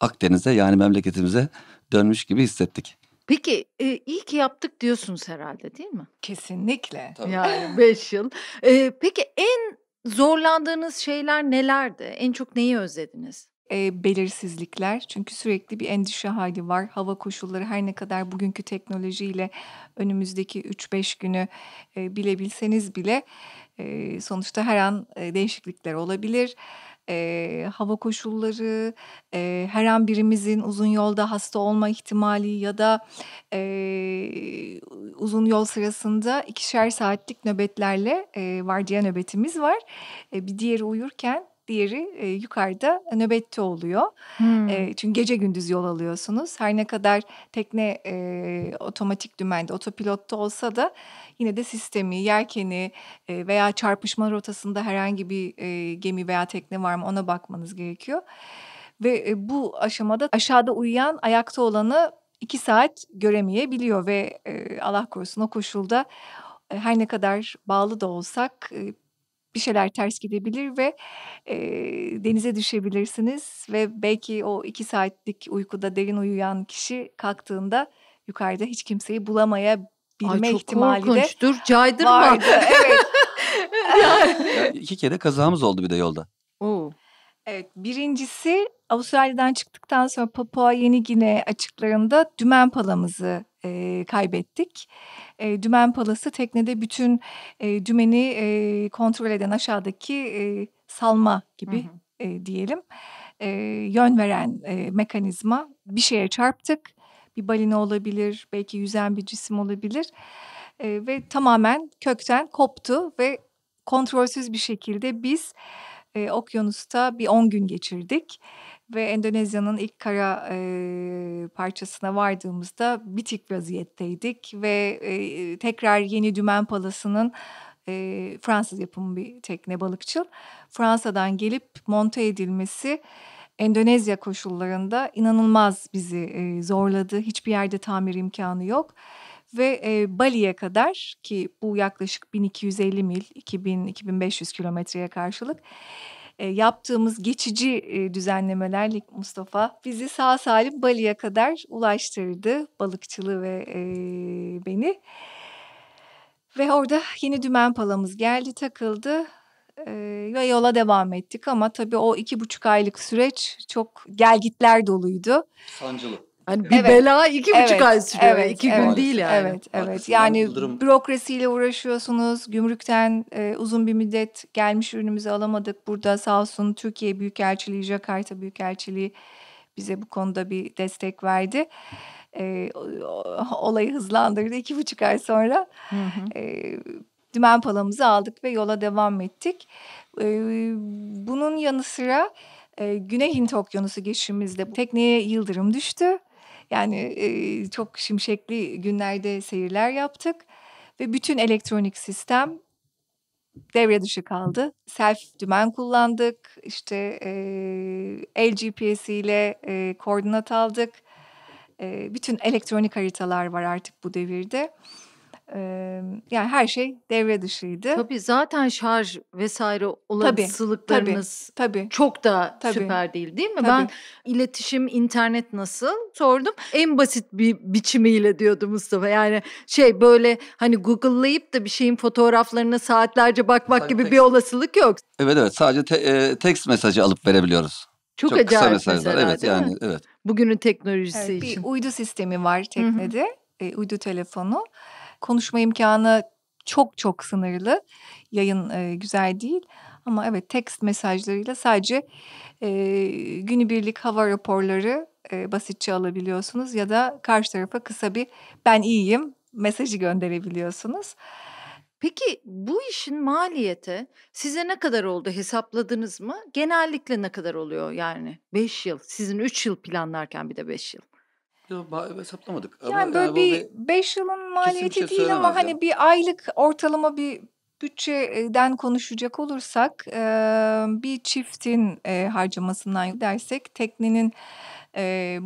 Akdeniz'e yani memleketimize dönmüş gibi hissettik. Peki e, iyi ki yaptık diyorsunuz herhalde değil mi? Kesinlikle. Tabii. Yani (laughs) beş yıl. E, peki en zorlandığınız şeyler nelerdi? En çok neyi özlediniz? e, belirsizlikler. Çünkü sürekli bir endişe hali var. Hava koşulları her ne kadar bugünkü teknolojiyle önümüzdeki 3-5 günü e, bilebilseniz bile e, sonuçta her an e, değişiklikler olabilir. E, hava koşulları, e, her an birimizin uzun yolda hasta olma ihtimali ya da e, uzun yol sırasında ikişer saatlik nöbetlerle e, vardiya nöbetimiz var. E, bir diğeri uyurken diğeri e, yukarıda nöbette oluyor. Hmm. E, çünkü gece gündüz yol alıyorsunuz. Her ne kadar tekne e, otomatik dümende, otopilotta olsa da yine de sistemi, yelkeni e, veya çarpışma rotasında herhangi bir e, gemi veya tekne var mı ona bakmanız gerekiyor. Ve e, bu aşamada aşağıda uyuyan ayakta olanı iki saat göremeyebiliyor ve e, Allah korusun o koşulda her ne kadar bağlı da olsak bir şeyler ters gidebilir ve e, denize düşebilirsiniz ve belki o iki saatlik uykuda derin uyuyan kişi kalktığında yukarıda hiç kimseyi bulamayabilme Ay, ihtimali korkunçtur. de Caydırma. vardı. Evet. (laughs) yani iki kere kazamız oldu bir de yolda. Oo. Evet, birincisi Avustralya'dan çıktıktan sonra Papua Yeni Gine açıklarında dümen palamızı e, kaybettik e, dümen palası teknede bütün e, dümeni e, kontrol eden aşağıdaki e, salma gibi hı hı. E, diyelim e, yön veren e, mekanizma bir şeye çarptık bir balina olabilir belki yüzen bir cisim olabilir e, ve tamamen kökten koptu ve kontrolsüz bir şekilde biz e, okyanusta bir 10 gün geçirdik ve Endonezya'nın ilk kara e, parçasına vardığımızda bitik vaziyetteydik ve e, tekrar yeni Dümen Palası'nın e, Fransız yapımı bir tekne balıkçıl Fransa'dan gelip monte edilmesi Endonezya koşullarında inanılmaz bizi e, zorladı. Hiçbir yerde tamir imkanı yok ve e, Bali'ye kadar ki bu yaklaşık 1250 mil 2000-2500 kilometreye karşılık e, yaptığımız geçici e, düzenlemelerle Mustafa bizi sağ salim Bali'ye kadar ulaştırdı balıkçılığı ve e, beni. Ve orada yeni dümen palamız geldi takıldı ve yola devam ettik ama tabii o iki buçuk aylık süreç çok gelgitler doluydu. Sancılı. Hani bir evet. bela iki evet. buçuk ay sürüyor. Evet. iki evet. gün değil yani. Evet, evet. Yani durum... bürokrasiyle uğraşıyorsunuz. Gümrükten e, uzun bir müddet gelmiş ürünümüzü alamadık. Burada sağ olsun Türkiye Büyükelçiliği, Jakarta Büyükelçiliği bize bu konuda bir destek verdi. E, olayı hızlandırdı iki buçuk ay sonra. Hı E, dümen palamızı aldık ve yola devam ettik. E, bunun yanı sıra... E, Güney Hint Okyanusu geçişimizde tekneye yıldırım düştü. Yani e, çok şimşekli günlerde seyirler yaptık ve bütün elektronik sistem devre dışı kaldı. Self dümen kullandık. işte e, el ile e, koordinat aldık. E, bütün elektronik haritalar var artık bu devirde yani her şey devre dışıydı. Tabii zaten şarj vesaire olasılıklarınız tabii, tabii, tabii. çok da tabii, süper değil değil mi? Tabii. Ben iletişim, internet nasıl sordum. En basit bir biçimiyle diyordu Mustafa. Yani şey böyle hani Google'layıp da bir şeyin fotoğraflarına saatlerce bakmak sadece gibi text. bir olasılık yok. Evet evet sadece te, e, text mesajı alıp verebiliyoruz. Çok, çok acayip kısa mesajlar. Mesela, evet yani evet. Bugünün teknolojisi evet, için. Bir uydu sistemi var teknede. E, uydu telefonu konuşma imkanı çok çok sınırlı. Yayın e, güzel değil. Ama evet tekst mesajlarıyla sadece e, günübirlik hava raporları e, basitçe alabiliyorsunuz ya da karşı tarafa kısa bir ben iyiyim mesajı gönderebiliyorsunuz. Peki bu işin maliyeti size ne kadar oldu hesapladınız mı? Genellikle ne kadar oluyor yani 5 yıl sizin 3 yıl planlarken bir de 5 yıl. Yo, e, hesaplamadık. Yani ama, böyle yani bir 5 yılın maliyeti şey değil ama hani ya. hani bir aylık ortalama bir bütçeden konuşacak olursak bir çiftin harcamasından dersek teknenin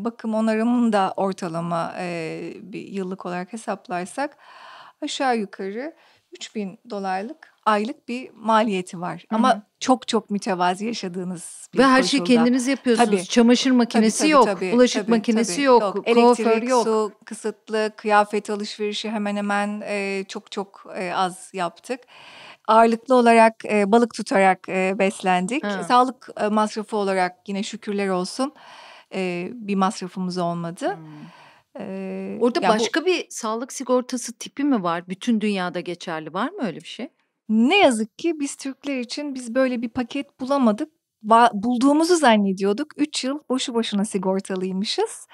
bakım onarımını da ortalama bir yıllık olarak hesaplarsak aşağı yukarı 3000 dolarlık aylık bir maliyeti var. Hı-hı. Ama çok çok mütevazi yaşadığınız bir Ve her şeyi kendiniz yapıyorsunuz. Tabii. Çamaşır makinesi tabii, tabii, yok, tabii, bulaşık tabii, makinesi tabii, yok, yok. elektrik, yok. su kısıtlı, kıyafet alışverişi hemen hemen e, çok çok e, az yaptık. Ağırlıklı olarak e, balık tutarak e, beslendik. Ha. Sağlık e, masrafı olarak yine şükürler olsun e, bir masrafımız olmadı. Hmm. E, Orada başka bu... bir sağlık sigortası tipi mi var? Bütün dünyada geçerli var mı öyle bir şey? Ne yazık ki biz Türkler için biz böyle bir paket bulamadık. Ba- bulduğumuzu zannediyorduk. 3 yıl boşu boşuna sigortalıymışız.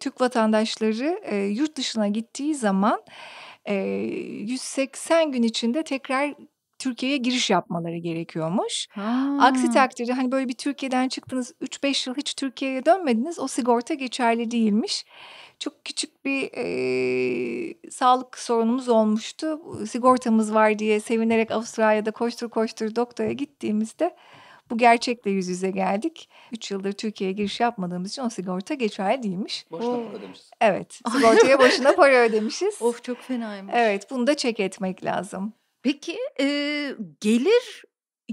Türk vatandaşları e, yurt dışına gittiği zaman e, 180 gün içinde tekrar Türkiye'ye giriş yapmaları gerekiyormuş. Ha. Aksi takdirde hani böyle bir Türkiye'den çıktınız 3-5 yıl hiç Türkiye'ye dönmediniz o sigorta geçerli değilmiş çok küçük bir e, sağlık sorunumuz olmuştu. Sigortamız var diye sevinerek Avustralya'da koştur koştur doktora gittiğimizde bu gerçekle yüz yüze geldik. Üç yıldır Türkiye'ye giriş yapmadığımız için o sigorta geçerli değilmiş. Boşuna para ödemişiz. Evet. (laughs) Sigortaya boşuna para ödemişiz. Of çok fenaymış. Evet. Bunu da çek etmek lazım. Peki e, gelir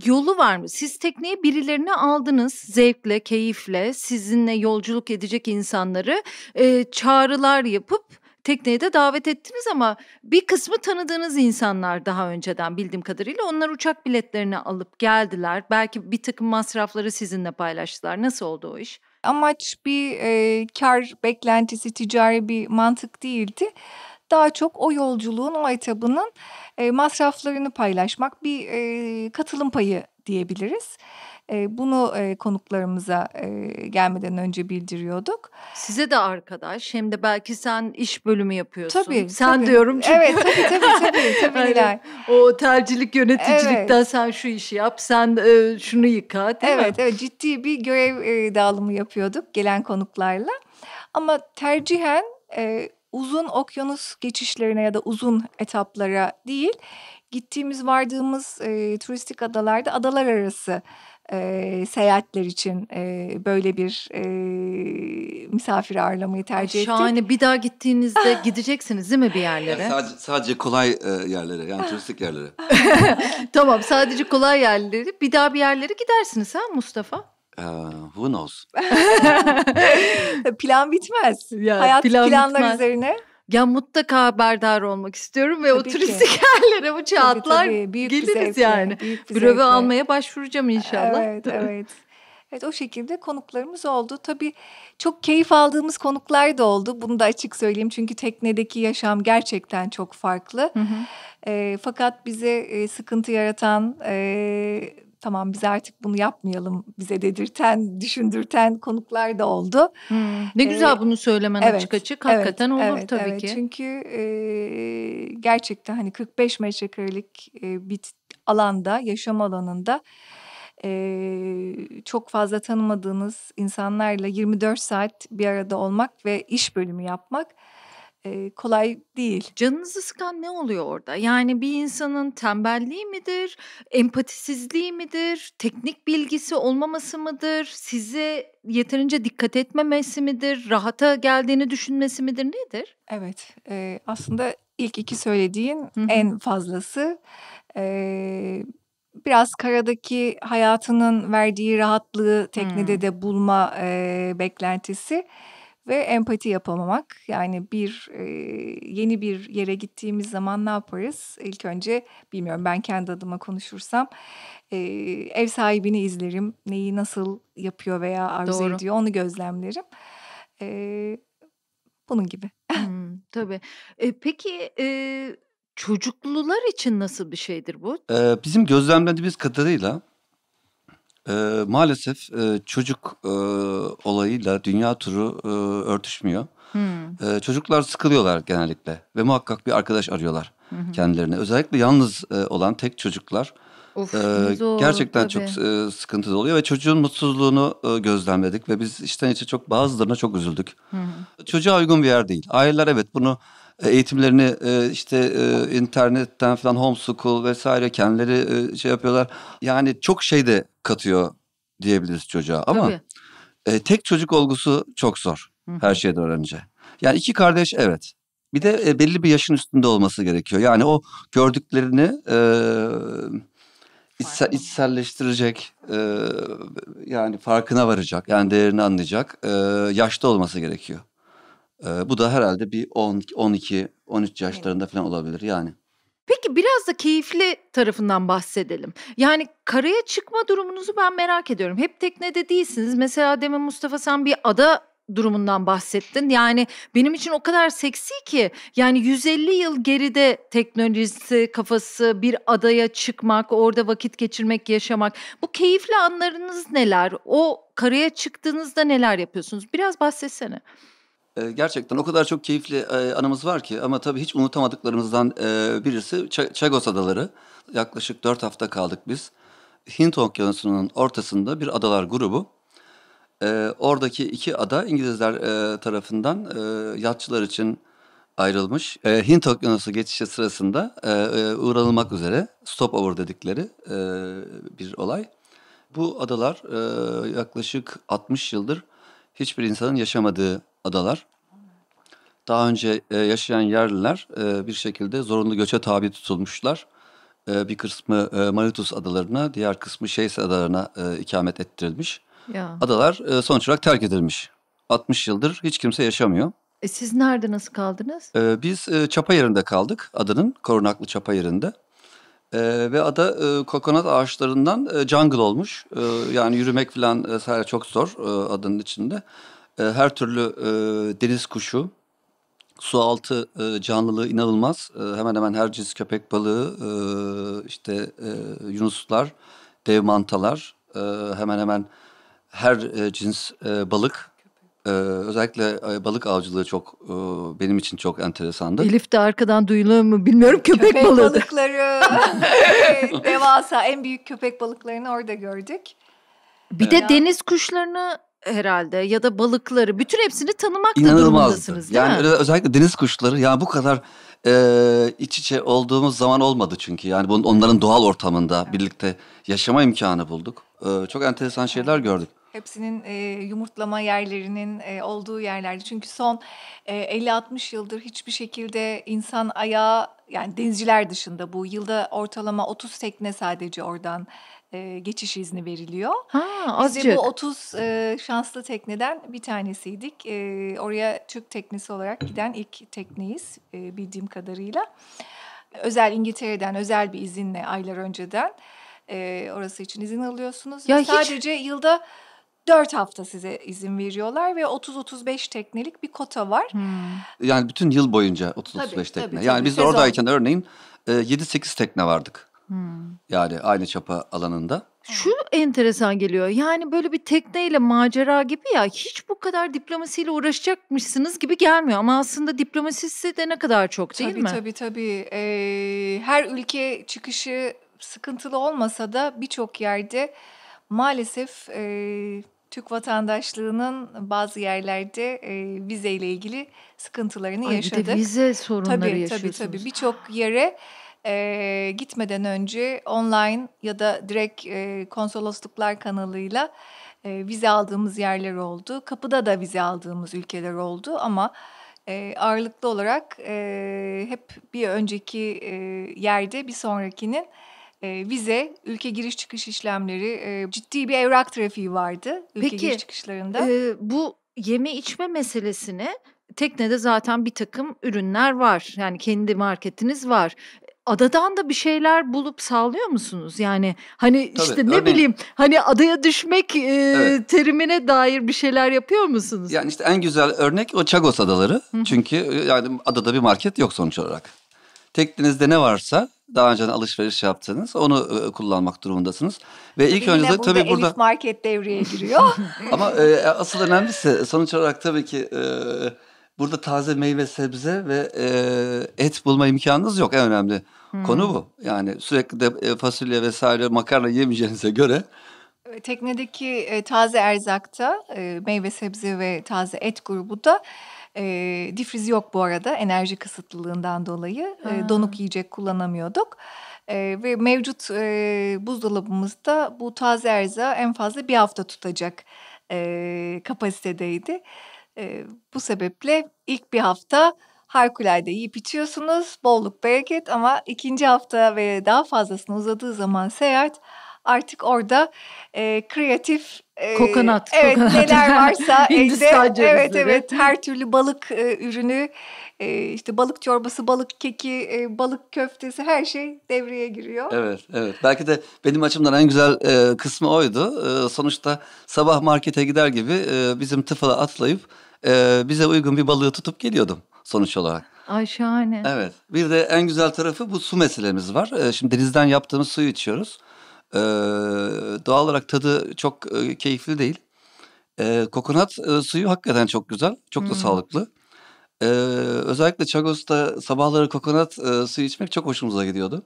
yolu var mı? Siz tekneyi birilerine aldınız zevkle, keyifle, sizinle yolculuk edecek insanları e, çağrılar yapıp tekneye de davet ettiniz ama bir kısmı tanıdığınız insanlar daha önceden bildiğim kadarıyla onlar uçak biletlerini alıp geldiler. Belki bir takım masrafları sizinle paylaştılar. Nasıl oldu o iş? Amaç bir e, kar beklentisi, ticari bir mantık değildi daha çok o yolculuğun, o etabının e, masraflarını paylaşmak bir e, katılım payı diyebiliriz. E, bunu e, konuklarımıza e, gelmeden önce bildiriyorduk. Size de arkadaş hem de belki sen iş bölümü yapıyorsun. Tabii. Sen tabii. diyorum çünkü. Evet tabii tabii tabii. tabii yani, (laughs) o telcilik yöneticilikten evet. sen şu işi yap, sen şunu yıka değil evet, mi? Evet ciddi bir görev dağılımı yapıyorduk gelen konuklarla. Ama tercihen uzun okyanus geçişlerine ya da uzun etaplara değil gittiğimiz vardığımız e, turistik adalarda adalar arası e, seyahatler için e, böyle bir e, misafir ağırlamayı tercih ettik. Şahane bir daha gittiğinizde (laughs) gideceksiniz değil mi bir yerlere? Yani sadece, sadece kolay e, yerlere yani turistik yerlere. (laughs) tamam sadece kolay yerlere. bir daha bir yerlere gidersiniz ha Mustafa? Uh, who knows? (laughs) plan bitmez. Ya, Hayat plan planlar bitmez. üzerine. Ya mutlaka haberdar olmak istiyorum ve tabii o turistik ki. (laughs) yerlere bu çağatlar geliriz yani. Büyük bir almaya başvuracağım inşallah. Evet, (laughs) evet. Evet o şekilde konuklarımız oldu. Tabii çok keyif aldığımız konuklar da oldu. Bunu da açık söyleyeyim çünkü teknedeki yaşam gerçekten çok farklı. Hı hı. E, fakat bize e, sıkıntı yaratan e, tamam biz artık bunu yapmayalım bize dedirten, düşündürten konuklar da oldu. Hmm, ne ee, güzel bunu söylemen evet, açık açık. Hakikaten evet, olur evet, tabii evet. ki. Çünkü e, gerçekten hani 45 metrekarelik e, bir alanda, yaşam alanında e, çok fazla tanımadığınız insanlarla 24 saat bir arada olmak ve iş bölümü yapmak kolay değil. Canınızı sıkan ne oluyor orada? Yani bir insanın tembelliği midir, empatisizliği midir, teknik bilgisi olmaması mıdır, sizi yeterince dikkat etmemesi midir, rahata geldiğini düşünmesi midir, nedir? Evet, e, aslında ilk iki söylediğin Hı-hı. en fazlası. E, biraz karadaki hayatının verdiği rahatlığı teknede hmm. de bulma e, beklentisi ve empati yapamamak. Yani bir e, yeni bir yere gittiğimiz zaman ne yaparız? İlk önce bilmiyorum ben kendi adıma konuşursam e, ev sahibini izlerim. Neyi nasıl yapıyor veya arzu Doğru. ediyor onu gözlemlerim. E, bunun gibi. Hmm, (laughs) tabii. E, peki e, çocuklular için nasıl bir şeydir bu? Ee, bizim gözlemlediğimiz kadarıyla e, maalesef e, çocuk e, olayıyla dünya turu e, örtüşmüyor. Hmm. E, çocuklar sıkılıyorlar genellikle ve muhakkak bir arkadaş arıyorlar hmm. kendilerine. Özellikle yalnız e, olan tek çocuklar of, e, zor, gerçekten tabii. çok e, sıkıntılı oluyor ve çocuğun mutsuzluğunu e, gözlemledik ve biz içten içe çok bazılarına çok üzüldük. Hmm. Çocuğa uygun bir yer değil. Aileler evet bunu e, eğitimlerini e, işte e, internetten falan homeschool vesaire kendileri şey yapıyorlar. Yani çok şey de katıyor diyebiliriz çocuğa ama e, tek çocuk olgusu çok zor her şeyden önce. Yani iki kardeş evet. Bir de belli bir yaşın üstünde olması gerekiyor. Yani o gördüklerini e, içsel, içselleştirecek, e, yani farkına varacak, yani değerini anlayacak e, yaşta olması gerekiyor. Ee, bu da herhalde bir 10, 12, 13 yaşlarında evet. falan olabilir yani. Peki biraz da keyifli tarafından bahsedelim. Yani karaya çıkma durumunuzu ben merak ediyorum. Hep teknede değilsiniz. Mesela demin Mustafa sen bir ada durumundan bahsettin. Yani benim için o kadar seksi ki yani 150 yıl geride teknolojisi, kafası, bir adaya çıkmak, orada vakit geçirmek, yaşamak. Bu keyifli anlarınız neler? O karaya çıktığınızda neler yapıyorsunuz? Biraz bahsetsene. Ee, gerçekten o kadar çok keyifli e, anımız var ki ama tabii hiç unutamadıklarımızdan e, birisi Chagos Adaları. Yaklaşık dört hafta kaldık biz. Hint Okyanusu'nun ortasında bir adalar grubu. E, oradaki iki ada İngilizler tarafından yatçılar için ayrılmış. Hint Okyanusu geçişi sırasında uğranılmak üzere stopover dedikleri bir olay. Bu adalar yaklaşık 60 yıldır hiçbir insanın yaşamadığı adalar. Daha önce e, yaşayan yerliler e, bir şekilde zorunlu göçe tabi tutulmuşlar. E, bir kısmı e, Maritus adalarına, diğer kısmı Şeys adalarına e, ikamet ettirilmiş. Ya. Adalar e, sonuç olarak terk edilmiş. 60 yıldır hiç kimse yaşamıyor. E siz nerede nasıl kaldınız? E, biz e, çapa yerinde kaldık adanın korunaklı çapa yerinde. E, ve ada e, kokonat ağaçlarından e, jungle olmuş. E, yani yürümek falan e, çok zor e, adanın içinde e, her türlü e, deniz kuşu, su altı e, canlılığı inanılmaz. E, hemen hemen her cins köpek balığı, e, işte e, yunuslar, dev mantalar, e, hemen hemen her e, cins e, balık ee, özellikle e, balık avcılığı çok e, benim için çok enteresandı. Elif de arkadan duyuluyor mu bilmiyorum köpek, köpek balığı. balıkları. devasa en büyük köpek balıklarını orada gördük. Bir evet. de deniz kuşlarını herhalde ya da balıkları bütün hepsini tanımak da durumundasınız değil yani özellikle deniz kuşları yani bu kadar e, iç içe olduğumuz zaman olmadı çünkü. Yani bunun onların doğal ortamında evet. birlikte yaşama imkanı bulduk. E, çok enteresan şeyler gördük. Hepsinin e, yumurtlama yerlerinin e, olduğu yerlerdi Çünkü son e, 50-60 yıldır hiçbir şekilde insan ayağı yani denizciler dışında bu yılda ortalama 30 tekne sadece oradan e, geçiş izni veriliyor. Ha, azıcık. Biz de bu 30 e, şanslı tekneden bir tanesiydik. E, oraya Türk teknesi olarak giden ilk tekneyiz e, bildiğim kadarıyla. Özel İngiltere'den özel bir izinle aylar önceden e, orası için izin alıyorsunuz. Ya Sadece yılda 4 hafta size izin veriyorlar ve 30-35 teknelik bir kota var. Hmm. Yani bütün yıl boyunca 30-35 tekne. Tabii, yani tabii, biz de oradayken örneğin 7-8 tekne vardık. Hmm. Yani aynı çapa alanında. Şu enteresan geliyor. Yani böyle bir tekneyle macera gibi ya hiç bu kadar diplomasiyle uğraşacakmışsınız gibi gelmiyor. Ama aslında diplomasisi de ne kadar çok değil tabii, mi? Tabii tabii. Ee, her ülke çıkışı sıkıntılı olmasa da birçok yerde maalesef e, Türk vatandaşlığının bazı yerlerde e, vizeyle ilgili sıkıntılarını Ay, yaşadık. Bir de vize sorunları tabii, yaşıyorsunuz. Tabii tabii birçok yere e, gitmeden önce online ya da direkt e, konsolosluklar kanalıyla e, vize aldığımız yerler oldu. Kapıda da vize aldığımız ülkeler oldu ama e, ağırlıklı olarak e, hep bir önceki e, yerde bir sonrakinin e, vize, ülke giriş çıkış işlemleri e, ciddi bir evrak trafiği vardı ülke Peki, giriş çıkışlarında. E, bu yeme içme meselesini teknede zaten bir takım ürünler var. Yani kendi marketiniz var adadan da bir şeyler bulup sağlıyor musunuz? Yani hani Tabii, işte ne örneğin, bileyim hani adaya düşmek e, evet. terimine dair bir şeyler yapıyor musunuz? Yani işte en güzel örnek o Chagos adaları. Hı. Çünkü yani adada bir market yok sonuç olarak. Teknenizde ne varsa daha önce alışveriş yaptığınız onu kullanmak durumundasınız. Ve ilk önce de tabii burada market devreye giriyor. (laughs) Ama e, asıl önemlisi sonuç olarak tabii ki e, Burada taze meyve, sebze ve e, et bulma imkanınız yok en önemli hmm. konu bu. Yani sürekli de e, fasulye vesaire makarna yemeyeceğinize göre e, Teknedeki e, taze erzakta meyve sebze ve taze et grubu da e, difriz yok bu arada enerji kısıtlılığından dolayı e, donuk yiyecek kullanamıyorduk. E, ve mevcut e, buzdolabımızda bu taze erza en fazla bir hafta tutacak e, kapasitedeydi. E, bu sebeple ilk bir hafta harikulade yiyip içiyorsunuz. Bolluk bereket ama ikinci hafta ve daha fazlasına uzadığı zaman seyahat artık orada e, kreatif e, kokonat, evet kokonat. neler varsa (laughs) elde evet evet her türlü balık e, ürünü e, işte balık çorbası, balık keki, e, balık köftesi her şey devreye giriyor. Evet evet belki de benim açımdan en güzel e, kısmı oydu. E, sonuçta sabah markete gider gibi e, bizim tıfıla atlayıp e, bize uygun bir balığı tutup geliyordum sonuç olarak. Ay şahane. Evet. Bir de en güzel tarafı bu su meselemiz var. E, şimdi denizden yaptığımız suyu içiyoruz. E, doğal olarak tadı çok e, keyifli değil. E, kokonat e, suyu hakikaten çok güzel. Çok da hmm. sağlıklı. E, özellikle Chagos'ta sabahları kokonat e, suyu içmek çok hoşumuza gidiyordu.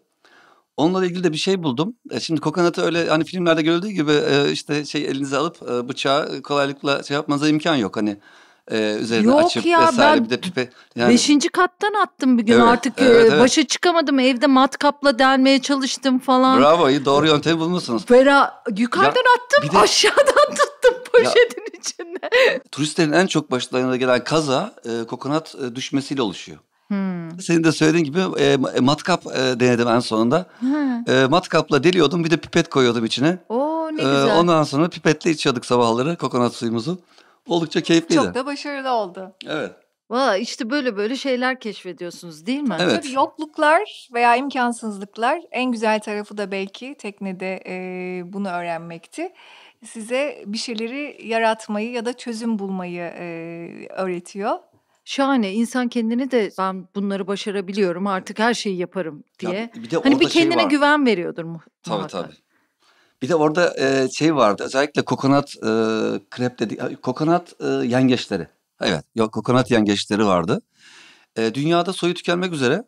Onunla ilgili de bir şey buldum. E, şimdi kokonatı öyle hani filmlerde görüldüğü gibi e, işte şey elinize alıp e, bıçağı kolaylıkla şey yapmanıza imkan yok. Hani e, üzerine Yok açıp ya, vesaire ben bir de pipe. Yani... Beşinci kattan attım bir gün evet, artık evet, e, evet. başa çıkamadım evde matkapla delmeye çalıştım falan. Bravo iyi doğru yöntemi bulmuşsunuz. Vera yukarıdan ya, attım de... aşağıdan (laughs) tuttum poşetin ya, içinde. Turistlerin en çok başlarına gelen kaza e, kokonat e, düşmesiyle oluşuyor. Hmm. Senin de söylediğin gibi e, e matkap e, denedim en sonunda. Hmm. E, matkapla deliyordum bir de pipet koyuyordum içine. Oo ne e, güzel. E, ondan sonra pipetle içiyorduk sabahları kokonat suyumuzu oldukça keyifliydi. Çok da başarılı oldu. Evet. Valla işte böyle böyle şeyler keşfediyorsunuz değil mi? Evet. Tabii yokluklar veya imkansızlıklar en güzel tarafı da belki teknede e, bunu öğrenmekti. Size bir şeyleri yaratmayı ya da çözüm bulmayı e, öğretiyor. Şahane insan kendini de ben bunları başarabiliyorum artık her şeyi yaparım diye. Ya, bir de hani bir şey kendine şey var. güven veriyordur mu? Tabii muhakkak. tabii. Bir de orada e, şey vardı özellikle kokonat e, krep dedi kokonat e, yengeçleri. Evet yok kokonat yengeçleri vardı. E, dünyada soyu tükenmek üzere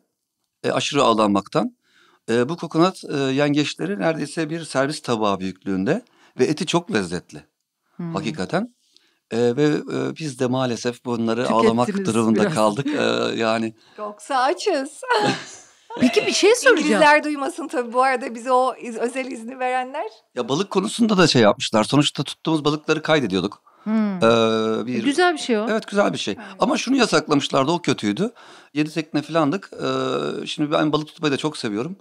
e, aşırı avlanmaktan. E, bu kokonat e, yengeçleri neredeyse bir servis tabağı büyüklüğünde ve eti çok lezzetli. Hmm. Hakikaten. E, ve e, biz de maalesef bunları Tükettiniz ağlamak durumunda biraz. kaldık. E, yani. Yoksa açız. (laughs) Peki bir şey soracağım. İngilizler duymasın tabii bu arada bize o iz, özel izni verenler. Ya balık konusunda da şey yapmışlar. Sonuçta tuttuğumuz balıkları kaydediyorduk. Hmm. Ee, e, bir... Güzel bir şey o. Evet güzel bir şey. Evet. Ama şunu yasaklamışlardı o kötüydü. Yedi tekne filandık. Ee, şimdi ben balık tutmayı da çok seviyorum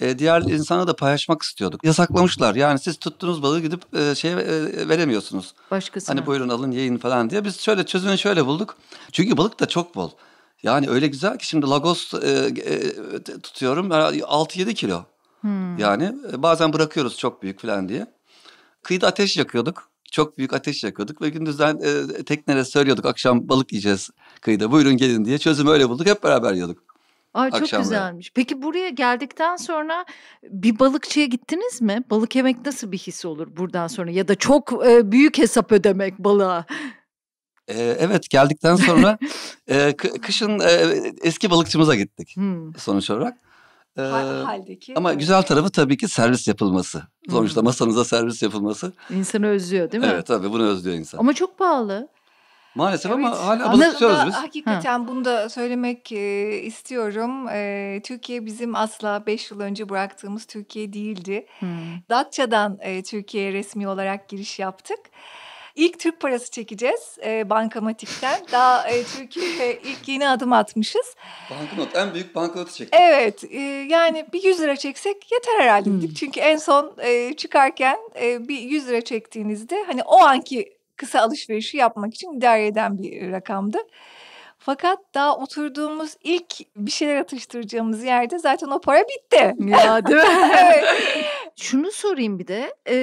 ee, diğer insana da paylaşmak istiyorduk. Yasaklamışlar. Yani siz tuttuğunuz balığı gidip e, şey e, veremiyorsunuz. Başkasına. Hani buyurun alın yiyin falan diye. Biz şöyle çözümünü şöyle bulduk. Çünkü balık da çok bol. Yani öyle güzel ki şimdi Lagos e, e, tutuyorum 6-7 kilo. Hmm. Yani e, bazen bırakıyoruz çok büyük falan diye. Kıyıda ateş yakıyorduk. Çok büyük ateş yakıyorduk ve gündüzden e, teknere söylüyorduk akşam balık yiyeceğiz kıyıda buyurun gelin diye. Çözümü öyle bulduk hep beraber yiyorduk. Ay çok Akşamları. güzelmiş. Peki buraya geldikten sonra bir balıkçıya gittiniz mi? Balık yemek nasıl bir his olur buradan sonra ya da çok e, büyük hesap ödemek balığa? Ee, evet geldikten sonra (laughs) e, kışın e, eski balıkçımıza gittik hmm. sonuç olarak. Ee, Haldeki. Ama güzel tarafı tabii ki servis yapılması. Sonuçta hmm. masanıza servis yapılması. İnsanı özlüyor değil mi? Evet tabii bunu özlüyor insan. Ama çok pahalı. Maalesef evet. ama hala balık tutuyoruz biz. Hakikaten ha. bunu da söylemek e, istiyorum. E, Türkiye bizim asla 5 yıl önce bıraktığımız Türkiye değildi. Hmm. Datça'dan e, Türkiye'ye resmi olarak giriş yaptık. İlk Türk parası çekeceğiz e, bankamatikten. Daha e, Türkiye'ye (laughs) ilk yeni adım atmışız. Banknot, en büyük banknotu çektik. Evet, e, yani bir 100 lira çeksek yeter herhalde Hmm. Çünkü en son e, çıkarken e, bir 100 lira çektiğinizde hani o anki kısa alışverişi yapmak için idare eden bir rakamdı. Fakat daha oturduğumuz ilk bir şeyler atıştıracağımız yerde zaten o para bitti. Ya değil mi? (laughs) evet. Şunu sorayım bir de e,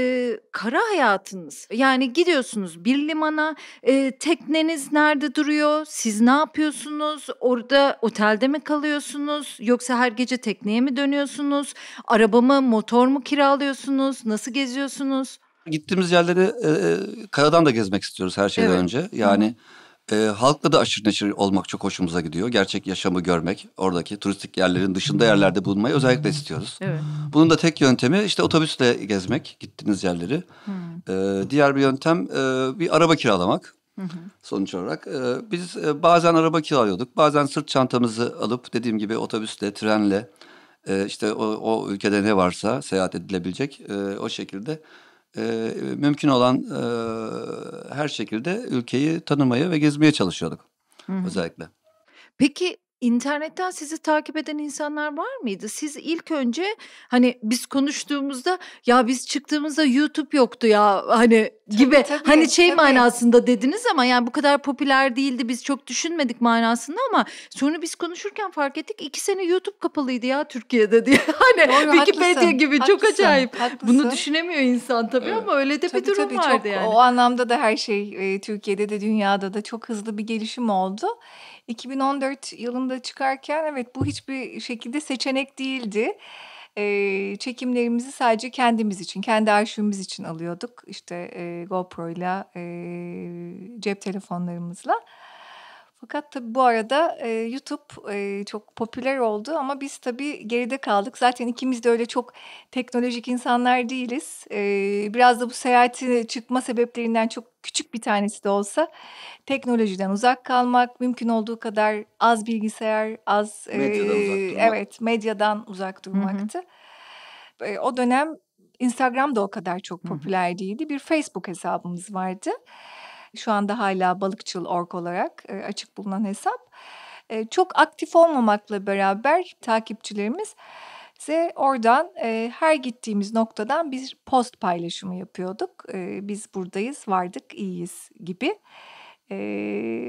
kara hayatınız yani gidiyorsunuz bir limana e, tekneniz nerede duruyor siz ne yapıyorsunuz orada otelde mi kalıyorsunuz yoksa her gece tekneye mi dönüyorsunuz araba mı motor mu kiralıyorsunuz nasıl geziyorsunuz? Gittiğimiz yerleri e, karadan da gezmek istiyoruz her şeyden evet. önce yani. Hı e, halkla da aşırı neşir olmak çok hoşumuza gidiyor. Gerçek yaşamı görmek, oradaki turistik yerlerin dışında hmm. yerlerde bulunmayı özellikle hmm. istiyoruz. Evet. Bunun da tek yöntemi işte otobüsle gezmek, gittiğiniz yerleri. E, diğer bir yöntem e, bir araba kiralamak. Hı hı. Sonuç olarak e, biz e, bazen araba kiralıyorduk, bazen sırt çantamızı alıp dediğim gibi otobüsle, trenle e, işte o, o ülkede ne varsa seyahat edilebilecek e, o şekilde e, mümkün olan e, her şekilde ülkeyi tanımaya ve gezmeye çalışıyorduk Hı-hı. özellikle. Peki İnternetten sizi takip eden insanlar var mıydı? Siz ilk önce hani biz konuştuğumuzda ya biz çıktığımızda YouTube yoktu ya hani tabii, gibi tabii, hani şey tabii. manasında dediniz ama yani bu kadar popüler değildi biz çok düşünmedik manasında ama sonra biz konuşurken fark ettik iki sene YouTube kapalıydı ya Türkiye'de diye (laughs) hani Doğru, Wikipedia haklısın, gibi haklısın, çok acayip haklısın. bunu düşünemiyor insan tabii evet. ama öyle de tabii, bir durum tabii, vardı çok, yani. O anlamda da her şey Türkiye'de de dünyada da çok hızlı bir gelişim oldu. 2014 yılında çıkarken evet bu hiçbir şekilde seçenek değildi. Ee, çekimlerimizi sadece kendimiz için, kendi arşivimiz için alıyorduk. İşte e, GoPro ile cep telefonlarımızla. Fakat tabii bu arada e, YouTube e, çok popüler oldu ama biz tabii geride kaldık. Zaten ikimiz de öyle çok teknolojik insanlar değiliz. E, biraz da bu seyahati çıkma sebeplerinden çok küçük bir tanesi de olsa teknolojiden uzak kalmak, mümkün olduğu kadar az bilgisayar, az e, uzak evet medyadan uzak durmaktı. E, o dönem Instagram da o kadar çok popüler değildi. Bir Facebook hesabımız vardı. Şu anda hala balıkçıl ork olarak e, açık bulunan hesap. E, çok aktif olmamakla beraber takipçilerimiz bize oradan e, her gittiğimiz noktadan bir post paylaşımı yapıyorduk. E, biz buradayız, vardık, iyiyiz gibi. E,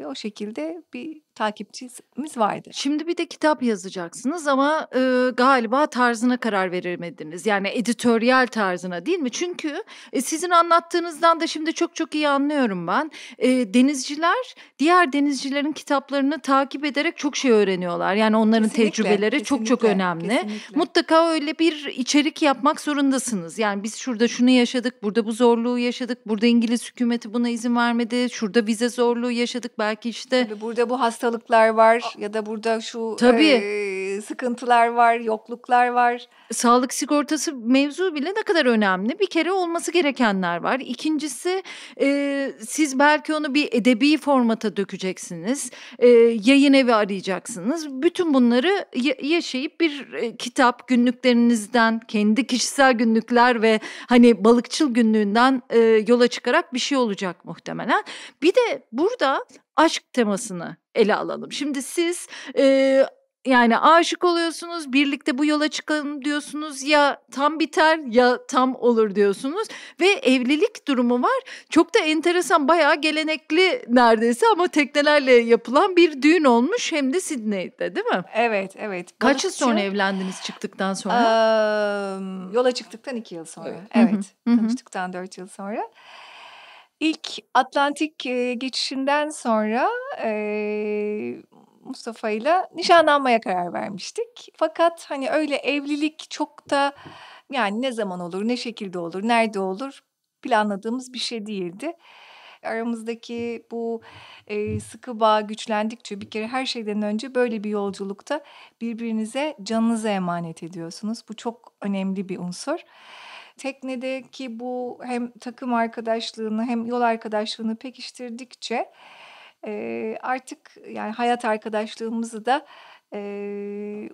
o şekilde bir takipçimiz vardı. Şimdi bir de kitap yazacaksınız ama e, galiba tarzına karar veremediniz. Yani editoryal tarzına değil mi? Çünkü e, sizin anlattığınızdan da şimdi çok çok iyi anlıyorum ben. E, denizciler diğer denizcilerin kitaplarını takip ederek çok şey öğreniyorlar. Yani onların kesinlikle, tecrübeleri kesinlikle, çok çok önemli. Kesinlikle. Mutlaka öyle bir içerik yapmak zorundasınız. Yani biz şurada şunu yaşadık, burada bu zorluğu yaşadık, burada İngiliz hükümeti buna izin vermedi, şurada vize zorluğu yaşadık belki işte. Tabii burada bu hasta hastalıklar var ya da burada şu Tabii. E, sıkıntılar var, yokluklar var. Sağlık sigortası mevzu bile ne kadar önemli. Bir kere olması gerekenler var. İkincisi e, siz belki onu bir edebi formata dökeceksiniz. E, yayın evi arayacaksınız. Bütün bunları yaşayıp bir e, kitap günlüklerinizden, kendi kişisel günlükler ve hani balıkçıl günlüğünden e, yola çıkarak bir şey olacak muhtemelen. Bir de burada aşk temasını ele alalım. Şimdi siz e, yani aşık oluyorsunuz, birlikte bu yola çıkalım diyorsunuz ya tam biter ya tam olur diyorsunuz ve evlilik durumu var. Çok da enteresan bayağı gelenekli neredeyse ama teknelerle yapılan bir düğün olmuş hem de Sydney'de değil mi? Evet, evet. Kaç yıl sonra evlendiniz çıktıktan sonra? Ee, yola çıktıktan iki yıl sonra. Evet, evet tanıştıktan dört yıl sonra. İlk Atlantik, geçişinden sonra, eee, Mustafa'yla nişanlanmaya karar vermiştik. Fakat, hani, öyle evlilik çok da, yani, ne zaman olur, ne şekilde olur, nerede olur planladığımız bir şey değildi. Aramızdaki bu, eee, sıkı bağ güçlendikçe bir kere her şeyden önce böyle bir yolculukta birbirinize canınızı emanet ediyorsunuz. Bu çok önemli bir unsur. Teknede ki bu hem takım arkadaşlığını hem yol arkadaşlığını pekiştirdikçe e, artık yani hayat arkadaşlığımızı da e,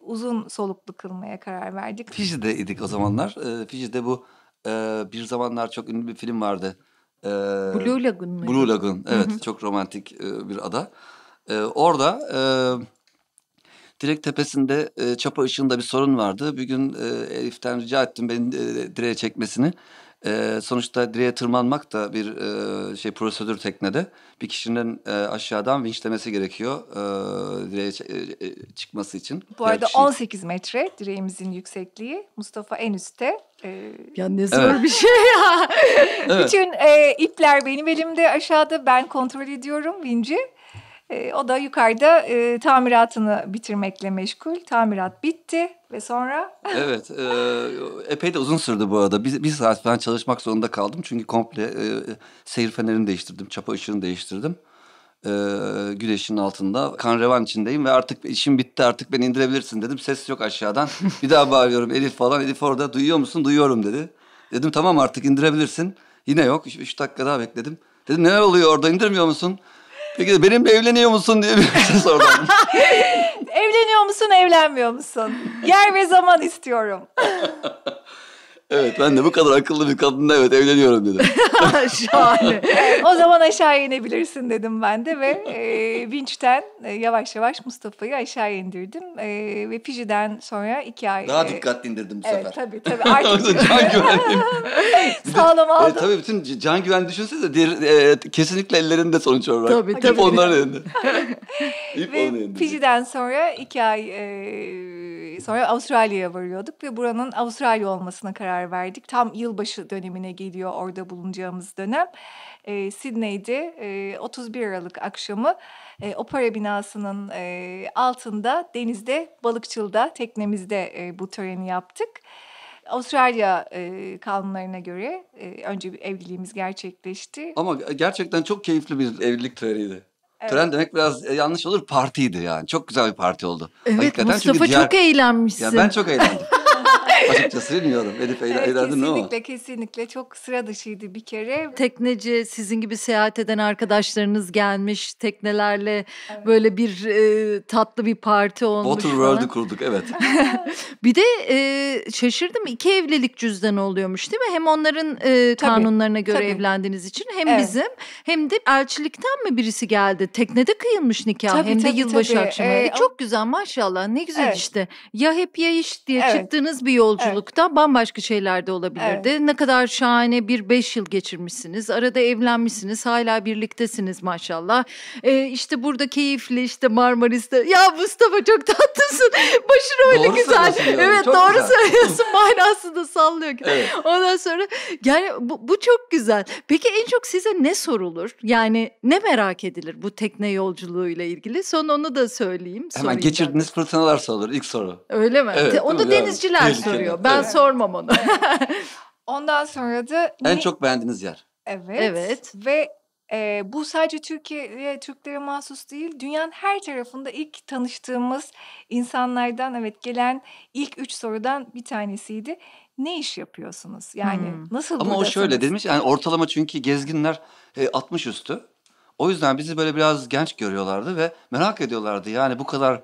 uzun soluklu kılmaya karar verdik. Fiji'de idik o zamanlar. E, Fiji'de bu e, bir zamanlar çok ünlü bir film vardı. E, Blue Lagoon Blue Lagoon evet çok romantik e, bir ada. E, orada... E, direkt tepesinde e, çapa ışığında bir sorun vardı. Bir gün e, Elif'ten rica ettim beni e, direğe çekmesini. E, sonuçta direğe tırmanmak da bir e, şey prosedür teknede. Bir kişinin e, aşağıdan vinçlemesi gerekiyor e, direğe e, e, çıkması için. Bu arada kişi... 18 metre direğimizin yüksekliği. Mustafa en üstte. Ya ne zor evet. bir şey ya. evet. Bütün e, ipler benim elimde aşağıda ben kontrol ediyorum vinci. E, o da yukarıda e, tamiratını bitirmekle meşgul. Tamirat bitti ve sonra... (laughs) evet, e, epey de uzun sürdü bu arada. Bir, bir saat falan çalışmak zorunda kaldım. Çünkü komple e, seyir fenerini değiştirdim, çapa ışığını değiştirdim. E, güneşin altında kan revan içindeyim ve artık işim bitti artık beni indirebilirsin dedim. Ses yok aşağıdan. (laughs) bir daha bağırıyorum Elif falan. Elif orada duyuyor musun? Duyuyorum dedi. Dedim tamam artık indirebilirsin. Yine yok. 3 dakika daha bekledim. Dedim neler oluyor orada indirmiyor musun? Peki benim evleniyor musun diye birisi şey sordu. (laughs) evleniyor musun, evlenmiyor musun? Yer ve zaman istiyorum. (laughs) Evet ben de bu kadar akıllı bir kadınla evet evleniyorum dedim. (laughs) Şahane. o zaman aşağı inebilirsin dedim ben de ve (laughs) e, Vinç'ten e, yavaş yavaş Mustafa'yı aşağı indirdim. E, ve Piji'den sonra iki ay. Daha e, dikkatli indirdim bu evet, sefer. Evet tabii tabii. (laughs) can güvenliğim. Sağlam aldım. E, tabii bütün can güven düşünsenize diğer, e, kesinlikle ellerinde sonuç olarak. Tabii Hep tabii. Hep onların elinde. İp ve elinde. Piji'den sonra iki ay e, sonra Avustralya'ya varıyorduk ve buranın Avustralya olmasına karar karar verdik. Tam yılbaşı dönemine geliyor orada bulunacağımız dönem. E, Sydney'de e, 31 Aralık akşamı e, opera binasının e, altında denizde balıkçılda teknemizde e, bu töreni yaptık. Avustralya e, kanunlarına göre e, önce bir evliliğimiz gerçekleşti. Ama gerçekten çok keyifli bir evlilik töreniydi. Evet. Tören demek biraz e, yanlış olur partiydi yani. Çok güzel bir parti oldu. Evet Hakikaten Mustafa diğer... çok eğlenmişsin. Ya ben çok eğlendim. (laughs) Açıkçası bilmiyorum. Elif evet, eğlendin mi o? Kesinlikle kesinlikle çok sıra dışıydı bir kere. Tekneci sizin gibi seyahat eden arkadaşlarınız gelmiş. Teknelerle evet. böyle bir e, tatlı bir parti olmuş Waterworld'u kurduk evet. (laughs) bir de e, şaşırdım iki evlilik cüzdanı oluyormuş değil mi? Hem onların e, kanunlarına tabii, göre tabii. evlendiğiniz için hem evet. bizim hem de elçilikten mi birisi geldi? Teknede kıyılmış nikah tabii, hem tabii, de yılbaşı tabii. akşamı. Ee, çok güzel maşallah ne güzel evet. işte. Ya hep ya iş diye evet. çıktığınız bir yol yolculukta evet. bambaşka şeyler de olabilirdi. Evet. Ne kadar şahane bir beş yıl geçirmişsiniz. Arada evlenmişsiniz. Hala birliktesiniz maşallah. Ee, işte burada keyifli işte Marmaris'te. Ya Mustafa çok tatlısın. (laughs) Başın öyle doğru güzel. Evet çok doğru güzel. söylüyorsun. (laughs) Manasını sallıyor. Evet. Ondan sonra yani bu, bu çok güzel. Peki en çok size ne sorulur? Yani ne merak edilir bu tekne yolculuğuyla ilgili? Son onu da söyleyeyim. Hemen geçirdiğiniz fırtınalar sorulur ilk soru. Öyle mi? Evet, Onu denizciler soruyor soruyor. Ben evet. sormam onu. (laughs) Ondan sonra da... En çok beğendiğiniz yer. Evet. Evet. Ve e, bu sadece Türkiye Türklere mahsus değil, dünyanın her tarafında ilk tanıştığımız insanlardan evet gelen ilk üç sorudan bir tanesiydi. Ne iş yapıyorsunuz? Yani hmm. nasıl? Ama o şöyle demiş yani ortalama çünkü gezginler e, 60 üstü. O yüzden bizi böyle biraz genç görüyorlardı ve merak ediyorlardı. Yani bu kadar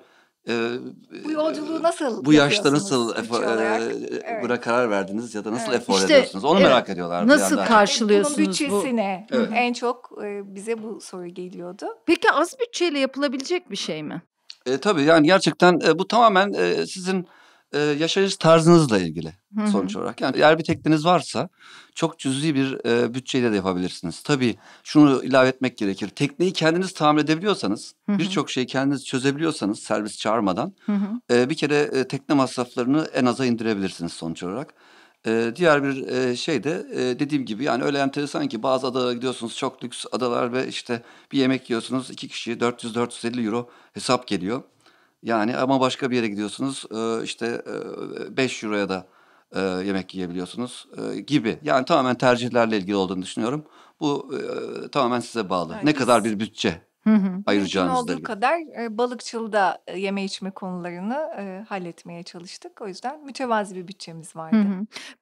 e, bu yolculuğu e, nasıl Bu yaşta nasıl efor, e, buna karar verdiniz ya da nasıl evet. efor işte, ediyorsunuz? Onu evet. merak ediyorlar. Nasıl karşılıyorsunuz Bunun bütçesi bu? ne? En çok e, bize bu soru geliyordu. Peki az bütçeyle yapılabilecek bir şey mi? E, tabii yani gerçekten e, bu tamamen e, sizin e, yaşayış tarzınızla ilgili Hı-hı. sonuç olarak. Yani eğer bir tekneniz varsa çok cüzi bir e, bütçeyle de yapabilirsiniz. Tabii şunu ilave etmek gerekir. Tekneyi kendiniz tamir edebiliyorsanız, birçok şeyi kendiniz çözebiliyorsanız servis çağırmadan Hı-hı. e, bir kere e, tekne masraflarını en aza indirebilirsiniz sonuç olarak. Ee, diğer bir e, şey de e, dediğim gibi yani öyle enteresan ki bazı adalara gidiyorsunuz çok lüks adalar ve işte bir yemek yiyorsunuz iki kişi 400-450 euro hesap geliyor. Yani ama başka bir yere gidiyorsunuz e, işte 5 e, euroya da e, yemek yiyebiliyorsunuz gibi. Yani tamamen tercihlerle ilgili olduğunu düşünüyorum. Bu tamamen size bağlı. Herkes. Ne kadar bir bütçe ayıracağınızda. olduğu gibi. kadar e, balıkçılıda yeme içme konularını halletmeye çalıştık. O yüzden mütevazi bir bütçemiz vardı.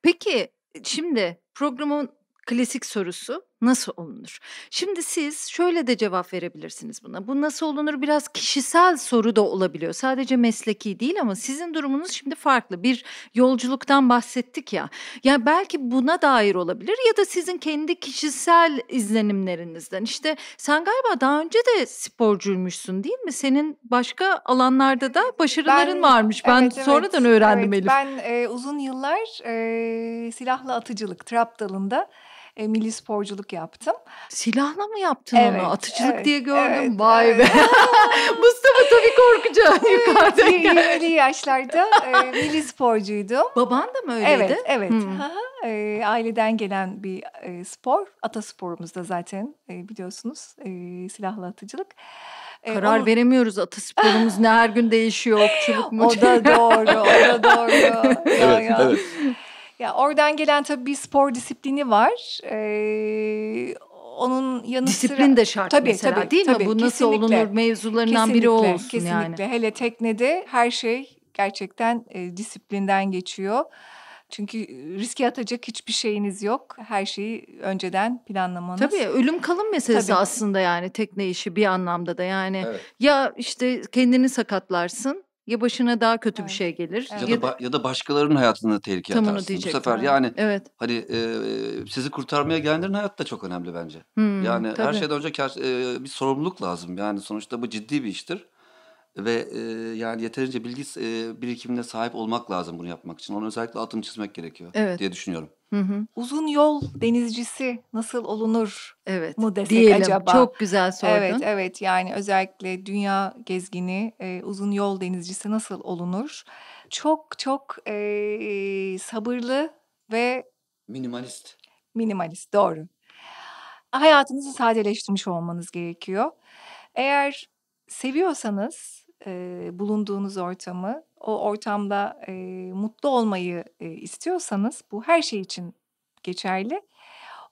Peki şimdi programın klasik sorusu nasıl olunur? Şimdi siz şöyle de cevap verebilirsiniz buna. Bu nasıl olunur biraz kişisel soru da olabiliyor. Sadece mesleki değil ama sizin durumunuz şimdi farklı. Bir yolculuktan bahsettik ya. Ya belki buna dair olabilir ya da sizin kendi kişisel izlenimlerinizden. İşte sen galiba daha önce de sporcuymuşsun değil mi? Senin başka alanlarda da başarıların ben, varmış. Ben evet, sonradan evet, öğrendim evet. Elif. Ben e, uzun yıllar e, silahlı atıcılık, trap dalında e, milli sporculuk yaptım. Silahla mı yaptın evet, onu? Atıcılık evet, diye gördüm. Evet, Vay evet. be. (laughs) Mustafa tabii korkacak yukarıda. 20'li yaşlarda e, milli sporcuydum. Baban da mı öyleydi? Evet, evet. Hmm. E, aileden gelen bir e, spor. Atasporumuzda zaten e, biliyorsunuz e, silahlı atıcılık. E, Karar o... veremiyoruz atasporumuz ne her gün değişiyor okçuluk mu? (laughs) O da doğru, o da doğru. ya, evet, ya. evet. Ya oradan gelen tabii bir spor disiplini var. Ee, onun yanı Disiplin sıra... de şart tabii, mesela tabii, değil tabii, mi? Bu kesinlikle. nasıl olunur mevzularından kesinlikle, biri olsun kesinlikle. yani. Kesinlikle. Hele teknede her şey gerçekten e, disiplinden geçiyor. Çünkü e, riske atacak hiçbir şeyiniz yok. Her şeyi önceden planlamanız. Tabii ölüm kalım meselesi Tabii. aslında yani tekne işi bir anlamda da yani. Evet. Ya işte kendini sakatlarsın ya başına daha kötü evet. bir şey gelir. Evet. Ya, ya da ba- ya da başkalarının hayatını tehlikeye Tam atarsın. Bu sefer yani, yani evet. hani e, sizi kurtarmaya gelenlerin hayatı da çok önemli bence. Hmm, yani tabii. her şeyden önce e, bir sorumluluk lazım. Yani sonuçta bu ciddi bir iştir ve e, yani yeterince bilgi e, birikimine sahip olmak lazım bunu yapmak için. Onun özellikle altını çizmek gerekiyor evet. diye düşünüyorum. Hı hı. Uzun yol denizcisi nasıl olunur evet. mu desek Diyelim. acaba? Çok güzel sordun. Evet evet yani özellikle dünya gezgini e, uzun yol denizcisi nasıl olunur? Çok çok e, sabırlı ve... Minimalist. Minimalist doğru. Hayatınızı sadeleştirmiş olmanız gerekiyor. Eğer seviyorsanız e, bulunduğunuz ortamı, o ortamda e, mutlu olmayı e, istiyorsanız bu her şey için geçerli.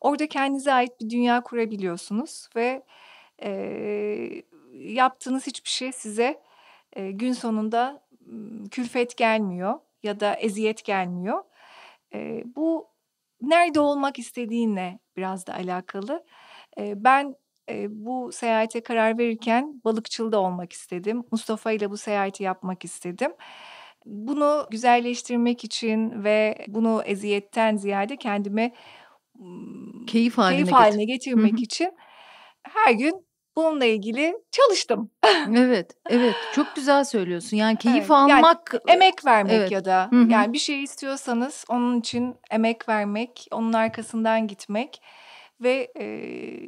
Orada kendinize ait bir dünya kurabiliyorsunuz ve e, yaptığınız hiçbir şey size e, gün sonunda külfet gelmiyor ya da eziyet gelmiyor. E, bu nerede olmak istediğinle biraz da alakalı. E, ben e, bu seyahate karar verirken da olmak istedim. Mustafa ile bu seyahati yapmak istedim. Bunu güzelleştirmek için ve bunu eziyetten ziyade kendime keyif haline, keyif haline getirmek için her gün bununla ilgili çalıştım. (laughs) evet, evet. Çok güzel söylüyorsun. Yani keyif evet, almak, yani emek vermek evet. ya da yani bir şey istiyorsanız onun için emek vermek, onun arkasından gitmek ve e,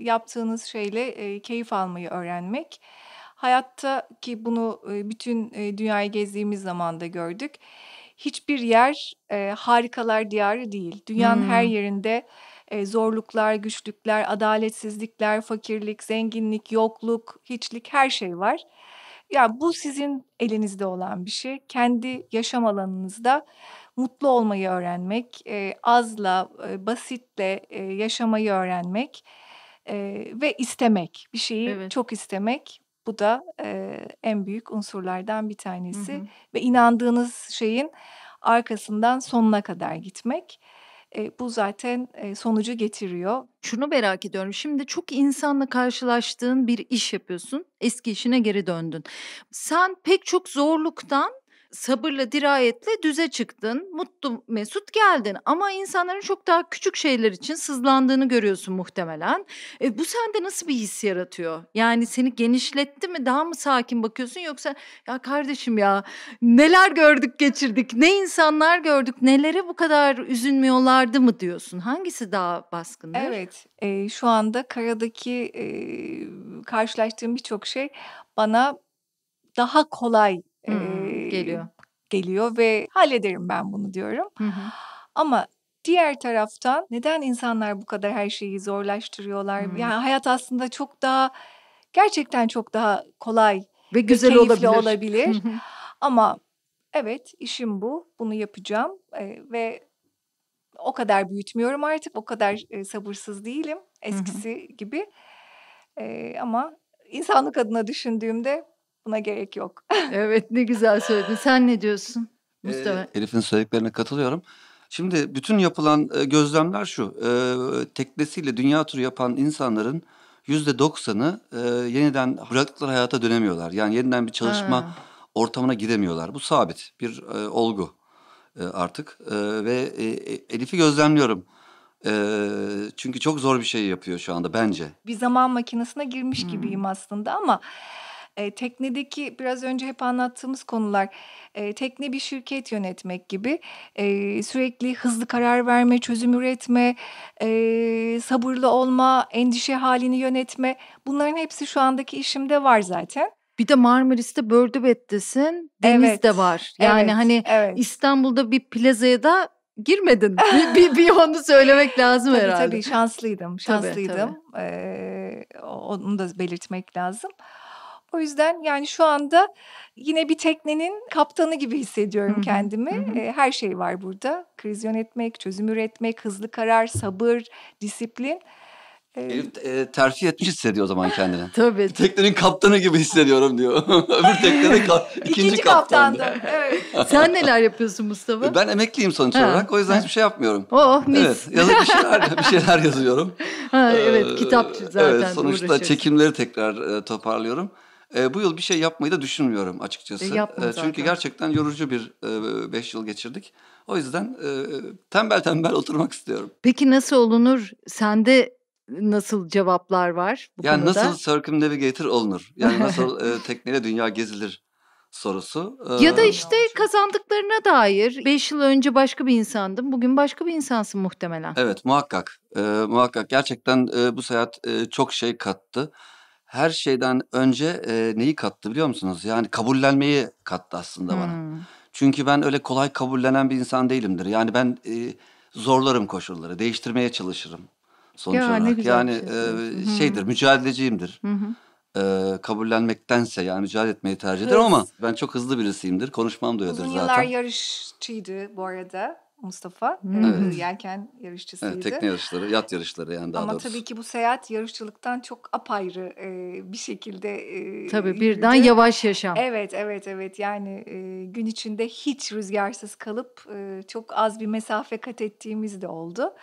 yaptığınız şeyle e, keyif almayı öğrenmek. Hayatta ki bunu e, bütün e, dünyayı gezdiğimiz zaman da gördük. Hiçbir yer e, harikalar diyarı değil. Dünyanın hmm. her yerinde e, zorluklar, güçlükler, adaletsizlikler, fakirlik, zenginlik, yokluk, hiçlik her şey var. Ya yani bu sizin elinizde olan bir şey. Kendi yaşam alanınızda mutlu olmayı öğrenmek, e, azla, e, basitle e, yaşamayı öğrenmek e, ve istemek. Bir şeyi evet. çok istemek. Bu da e, en büyük unsurlardan bir tanesi. Hı hı. Ve inandığınız şeyin arkasından sonuna kadar gitmek. E, bu zaten e, sonucu getiriyor. Şunu merak ediyorum. Şimdi çok insanla karşılaştığın bir iş yapıyorsun. Eski işine geri döndün. Sen pek çok zorluktan sabırla, dirayetle düze çıktın. Mutlu, mesut geldin. Ama insanların çok daha küçük şeyler için sızlandığını görüyorsun muhtemelen. E, bu sende nasıl bir his yaratıyor? Yani seni genişletti mi? Daha mı sakin bakıyorsun yoksa ya kardeşim ya neler gördük geçirdik? Ne insanlar gördük? Nelere bu kadar üzülmüyorlardı mı diyorsun? Hangisi daha baskındır? Evet. E, şu anda karadaki e, karşılaştığım birçok şey bana daha kolay hmm. e, geliyor. Geliyor ve hallederim ben bunu diyorum. Hı hı. Ama diğer taraftan neden insanlar bu kadar her şeyi zorlaştırıyorlar? Hı. Yani hayat aslında çok daha gerçekten çok daha kolay ve güzel ve olabilir. olabilir. Ama evet işim bu. Bunu yapacağım ee, ve o kadar büyütmüyorum artık. O kadar e, sabırsız değilim eskisi Hı-hı. gibi. E, ama insanlık adına düşündüğümde Buna gerek yok. evet ne güzel söyledin. Sen ne diyorsun ee, Mustafa? Ee, Elif'in söylediklerine katılıyorum. Şimdi bütün yapılan e, gözlemler şu. E, teknesiyle dünya turu yapan insanların yüzde doksanı e, yeniden bıraktıkları hayata dönemiyorlar. Yani yeniden bir çalışma ha. ortamına gidemiyorlar. Bu sabit bir e, olgu e, artık. E, ve e, e Elif'i gözlemliyorum. E, çünkü çok zor bir şey yapıyor şu anda bence. Bir zaman makinesine girmiş hmm. gibiyim aslında ama... E, teknedeki biraz önce hep anlattığımız konular e, tekne bir şirket yönetmek gibi e, sürekli hızlı karar verme, çözüm üretme, e, sabırlı olma, endişe halini yönetme bunların hepsi şu andaki işimde var zaten. Bir de Marmaris'te Bördübet'tesin. Deniz evet, de var. Yani evet, hani evet. İstanbul'da bir plazaya da girmedin. (laughs) bir, bir, bir onu söylemek lazım tabii, herhalde. Tabii şanslıydım. Şanslıydım. Tabii, tabii. Ee, onu da belirtmek lazım. O yüzden yani şu anda yine bir teknenin kaptanı gibi hissediyorum kendimi. Her şey var burada. Kriz yönetmek, çözüm üretmek, hızlı karar, sabır, disiplin. Elif e, terfi etmiş hissediyor o zaman kendini. (laughs) Tabii. Teknenin kaptanı gibi hissediyorum diyor. (laughs) Öbür teknenin kap, (laughs) ikinci, ikinci kaptandı. Evet. Sen neler yapıyorsun Mustafa? Ben emekliyim sonuç ha. olarak. O yüzden ha. hiçbir şey yapmıyorum. Oh mis. Evet, yazıp bir şeyler, bir şeyler yazıyorum. Ha, evet, kitapçı zaten. Evet, sonuçta çekimleri tekrar e, toparlıyorum. E, bu yıl bir şey yapmayı da düşünmüyorum açıkçası. E, ee, çünkü zaten. gerçekten yorucu bir 5 e, yıl geçirdik. O yüzden e, tembel tembel (laughs) oturmak istiyorum. Peki nasıl olunur? Sende nasıl cevaplar var bu yani konuda? Nasıl circumnavigator olunur? Yani (laughs) nasıl e, tekneyle dünya gezilir? sorusu. E, ya da işte kazandıklarına dair. Beş yıl önce başka bir insandım. Bugün başka bir insansın muhtemelen. Evet muhakkak. E, muhakkak. Gerçekten e, bu seyahat e, çok şey kattı her şeyden önce e, neyi kattı biliyor musunuz? Yani kabullenmeyi kattı aslında hmm. bana. Çünkü ben öyle kolay kabullenen bir insan değilimdir. Yani ben e, zorlarım koşulları, değiştirmeye çalışırım sonuç ya, olarak. Yani şey. e, şeydir, hmm. mücadeleciyimdir. Hı e, kabullenmektense yani mücadele etmeyi tercih ederim Hız. ama ben çok hızlı birisiyimdir. Konuşmam da öyledir zaten. Uzun yıllar yarışçıydı bu arada. Mustafa. Evet. Yelken yarışçısıydı. Evet, tekne yarışları, yat yarışları yani daha Ama doğrusu. tabii ki bu seyahat yarışçılıktan çok apayrı e, bir şekilde e, Tabii yürüdü. birden yavaş yaşam. Evet, evet, evet. Yani e, gün içinde hiç rüzgarsız kalıp e, çok az bir mesafe kat ettiğimiz de oldu.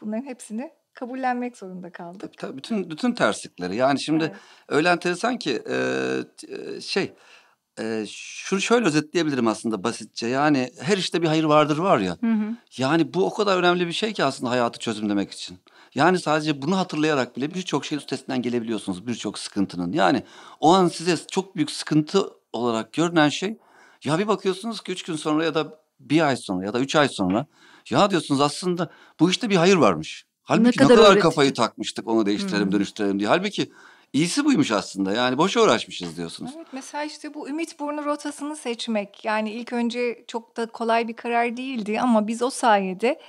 Bunların hepsini kabullenmek zorunda kaldık. Tabii, tabii bütün bütün terslikleri. Yani şimdi evet. öyle enteresan ki e, şey e, şunu şöyle özetleyebilirim aslında basitçe. Yani her işte bir hayır vardır var ya. Hı hı. Yani bu o kadar önemli bir şey ki aslında hayatı çözümlemek için. Yani sadece bunu hatırlayarak bile birçok şeyin üstesinden gelebiliyorsunuz birçok sıkıntının. Yani o an size çok büyük sıkıntı olarak görünen şey ya bir bakıyorsunuz ki üç gün sonra ya da bir ay sonra ya da üç ay sonra ya diyorsunuz aslında bu işte bir hayır varmış. Halbuki ne kadar, ne kadar kafayı takmıştık onu değiştirelim hmm. dönüştürelim diye. Halbuki İyisi buymuş aslında. Yani boş uğraşmışız diyorsunuz. Evet mesela işte bu ümit burnu rotasını seçmek. Yani ilk önce çok da kolay bir karar değildi ama biz o sayede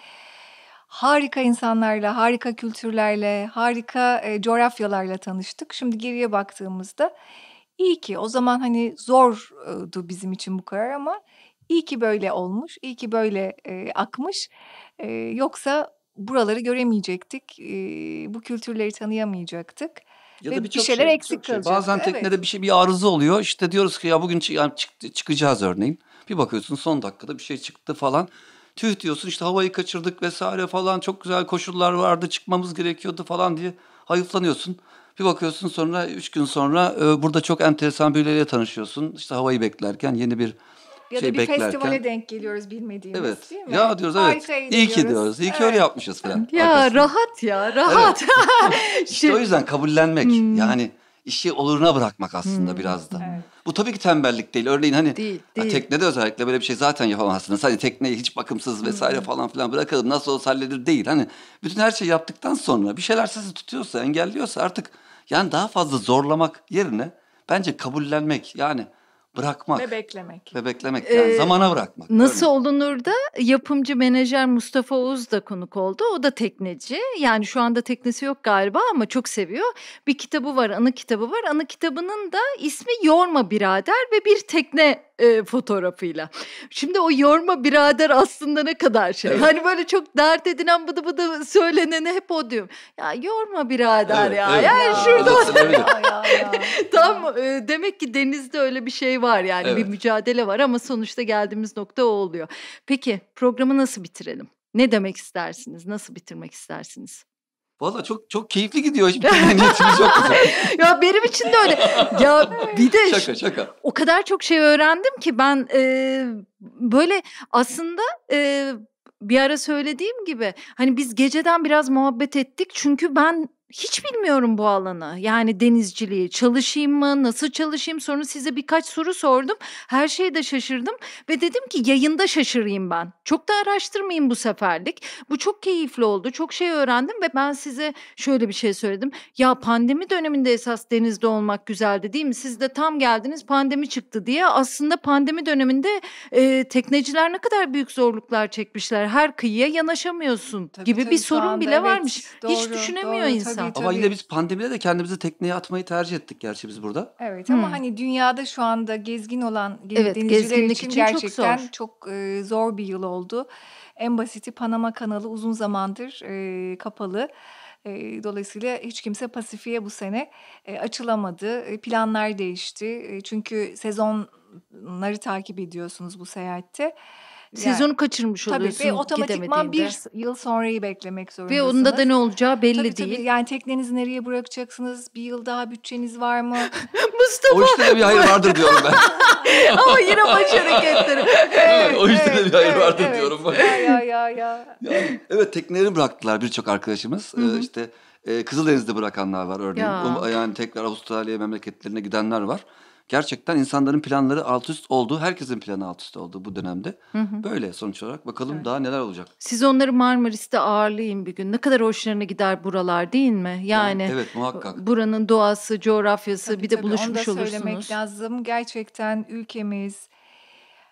harika insanlarla, harika kültürlerle, harika e, coğrafyalarla tanıştık. Şimdi geriye baktığımızda iyi ki o zaman hani zordu bizim için bu karar ama iyi ki böyle olmuş, iyi ki böyle e, akmış. E, yoksa buraları göremeyecektik, e, bu kültürleri tanıyamayacaktık. Ya da bir şeyler şey, eksik şey. kalacak. Şey. Bazen evet. teknede bir şey bir arıza oluyor. İşte diyoruz ki ya bugün çık, yani çık, çıkacağız örneğin. Bir bakıyorsun son dakikada bir şey çıktı falan. Tüh diyorsun işte havayı kaçırdık vesaire falan çok güzel koşullar vardı çıkmamız gerekiyordu falan diye hayıflanıyorsun. Bir bakıyorsun sonra üç gün sonra e, burada çok enteresan birileriyle tanışıyorsun. İşte havayı beklerken yeni bir ya şey da bir beklerken. festivale denk geliyoruz bilmediğimiz evet. değil mi? Ya diyoruz evet. Harika şey iyi ki diyoruz. İyi ki evet. öyle yapmışız falan. (laughs) Ya arkasında. rahat ya rahat. Evet. işte o (laughs) yüzden şey- kabullenmek. Hmm. Yani işi oluruna bırakmak aslında hmm. biraz da. Evet. Bu tabii ki tembellik değil. Örneğin hani değil, değil. teknede özellikle böyle bir şey zaten yapamazsınız. Hani tekneyi hiç bakımsız hmm. vesaire hmm. falan filan bırakalım nasıl olsa halledilir değil. Hani bütün her şeyi yaptıktan sonra bir şeyler sizi tutuyorsa, engelliyorsa artık yani daha fazla zorlamak yerine bence kabullenmek yani bırakmak. Ve beklemek. Ve beklemek yani ee, zamana bırakmak. Nasıl öyle. olunur da yapımcı menajer Mustafa Oğuz da konuk oldu. O da tekneci. Yani şu anda teknesi yok galiba ama çok seviyor. Bir kitabı var, anı kitabı var. Anı kitabının da ismi Yorma Birader ve bir tekne e, fotoğrafıyla. Şimdi o yorma birader aslında ne kadar şey. Evet. Hani böyle çok dert edinen bıdı bıdı söylenene hep o diyorum. Ya yorma birader evet, ya. Evet. Yani ya. şurada. ya, ya, ya. Tam e, demek ki denizde öyle bir şey var yani evet. bir mücadele var ama sonuçta geldiğimiz nokta o oluyor. Peki programı nasıl bitirelim? Ne demek istersiniz? Nasıl bitirmek istersiniz? Valla çok çok keyifli gidiyor. şimdi. çok güzel. (laughs) ya benim için de öyle. Ya bir de şaka şaka. O kadar çok şey öğrendim ki ben e, böyle aslında e, bir ara söylediğim gibi hani biz geceden biraz muhabbet ettik çünkü ben hiç bilmiyorum bu alanı. Yani denizciliği çalışayım mı, nasıl çalışayım? Sonra size birkaç soru sordum. Her şeye de şaşırdım ve dedim ki yayında şaşırayım ben. Çok da araştırmayayım bu seferlik. Bu çok keyifli oldu. Çok şey öğrendim ve ben size şöyle bir şey söyledim. Ya pandemi döneminde esas denizde olmak güzeldi değil mi? Siz de tam geldiniz pandemi çıktı diye. Aslında pandemi döneminde e, tekneciler ne kadar büyük zorluklar çekmişler. Her kıyıya yanaşamıyorsun tabii, gibi tabii, bir sorun bile evet, varmış. Doğru, Hiç düşünemiyor doğru, insan. Tabii tabii. Ama yine biz pandemide de kendimizi tekneye atmayı tercih ettik gerçi biz burada. Evet ama hmm. hani dünyada şu anda gezgin olan evet, denizciler için, için gerçekten çok zor. çok e, zor bir yıl oldu. En basiti Panama kanalı uzun zamandır e, kapalı. E, dolayısıyla hiç kimse Pasifik'e bu sene e, açılamadı. E, planlar değişti. E, çünkü sezonları takip ediyorsunuz bu seyahatte. Siz yani, onu kaçırmış tabii, oluyorsunuz Tabii ve otomatikman bir yıl sonrayı beklemek zorundasınız. Ve onda da ne olacağı belli tabii, değil. Tabii, yani teknenizi nereye bırakacaksınız? Bir yıl daha bütçeniz var mı? (laughs) Mustafa. O işte bir hayır vardır diyorum ben. (laughs) Ama yine baş hareketleri. Evet, o işte evet, bir hayır evet, vardır evet. diyorum ben. Ya ya ya. ya. Yani, evet teknelerini bıraktılar birçok arkadaşımız. Hı-hı. Ee, işte e, Kızıldeniz'de bırakanlar var örneğin. Ya. Yani tekrar Avustralya memleketlerine gidenler var gerçekten insanların planları alt üst oldu. Herkesin planı alt üst oldu bu dönemde. Hı hı. Böyle sonuç olarak bakalım evet. daha neler olacak. Siz onları Marmaris'te ağırlayın bir gün. Ne kadar hoşlarına gider buralar değil mi? Yani, yani evet muhakkak. Buranın doğası, coğrafyası tabii, bir de tabii, buluşmuş onu da olursunuz. söylemek lazım. Gerçekten ülkemiz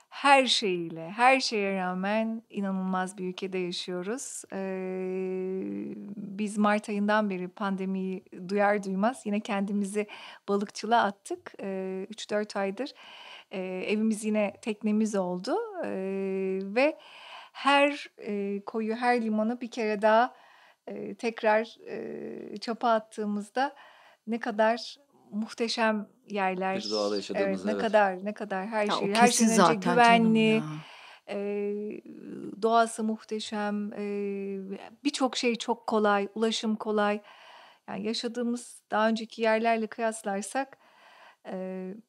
her şeyiyle, her şeye rağmen inanılmaz bir ülkede yaşıyoruz. Ee, biz Mart ayından beri pandemiyi duyar duymaz yine kendimizi balıkçılığa attık. Ee, 3-4 aydır e, evimiz yine teknemiz oldu ee, ve her e, koyu, her limanı bir kere daha e, tekrar e, çapa attığımızda ne kadar muhteşem yerler. Bir doğada yaşadığımız evet, ne kadar ne kadar her ya şey her şeyden önce güvenli. E, doğası muhteşem. E, birçok şey çok kolay, ulaşım kolay. Yani yaşadığımız daha önceki yerlerle kıyaslarsak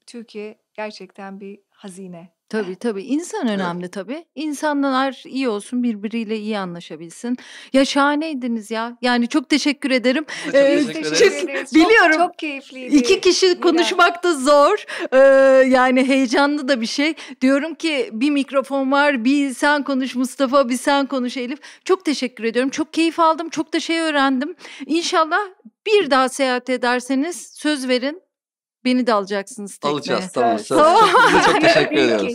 Türkiye gerçekten bir hazine. Tabii tabii insan (laughs) önemli evet. tabii. İnsanlar iyi olsun birbiriyle iyi anlaşabilsin. Ya şahaneydiniz ya. Yani çok teşekkür ederim. Çok ee, teşekkür ederim. Çok, biliyorum. Çok, çok keyifliydi. İki kişi konuşmak da zor. Ee, yani heyecanlı da bir şey. Diyorum ki bir mikrofon var bir sen konuş Mustafa bir sen konuş Elif. Çok teşekkür ediyorum. Çok keyif aldım. Çok da şey öğrendim. İnşallah bir daha seyahat ederseniz söz verin Beni de alacaksınız tekneye. Alacağız tamam. Evet. Tamam. çok (laughs) teşekkür ediyoruz.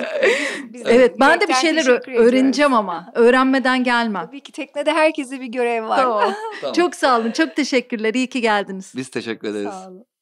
evet ben de bir şeyler öğreneceğim ama. (laughs) Öğrenmeden gelmem. Tabii ki teknede herkese bir görev var. Tamam. (laughs) tamam. Çok sağ olun. Çok teşekkürler. İyi ki geldiniz. Biz teşekkür ederiz. Sağ olun.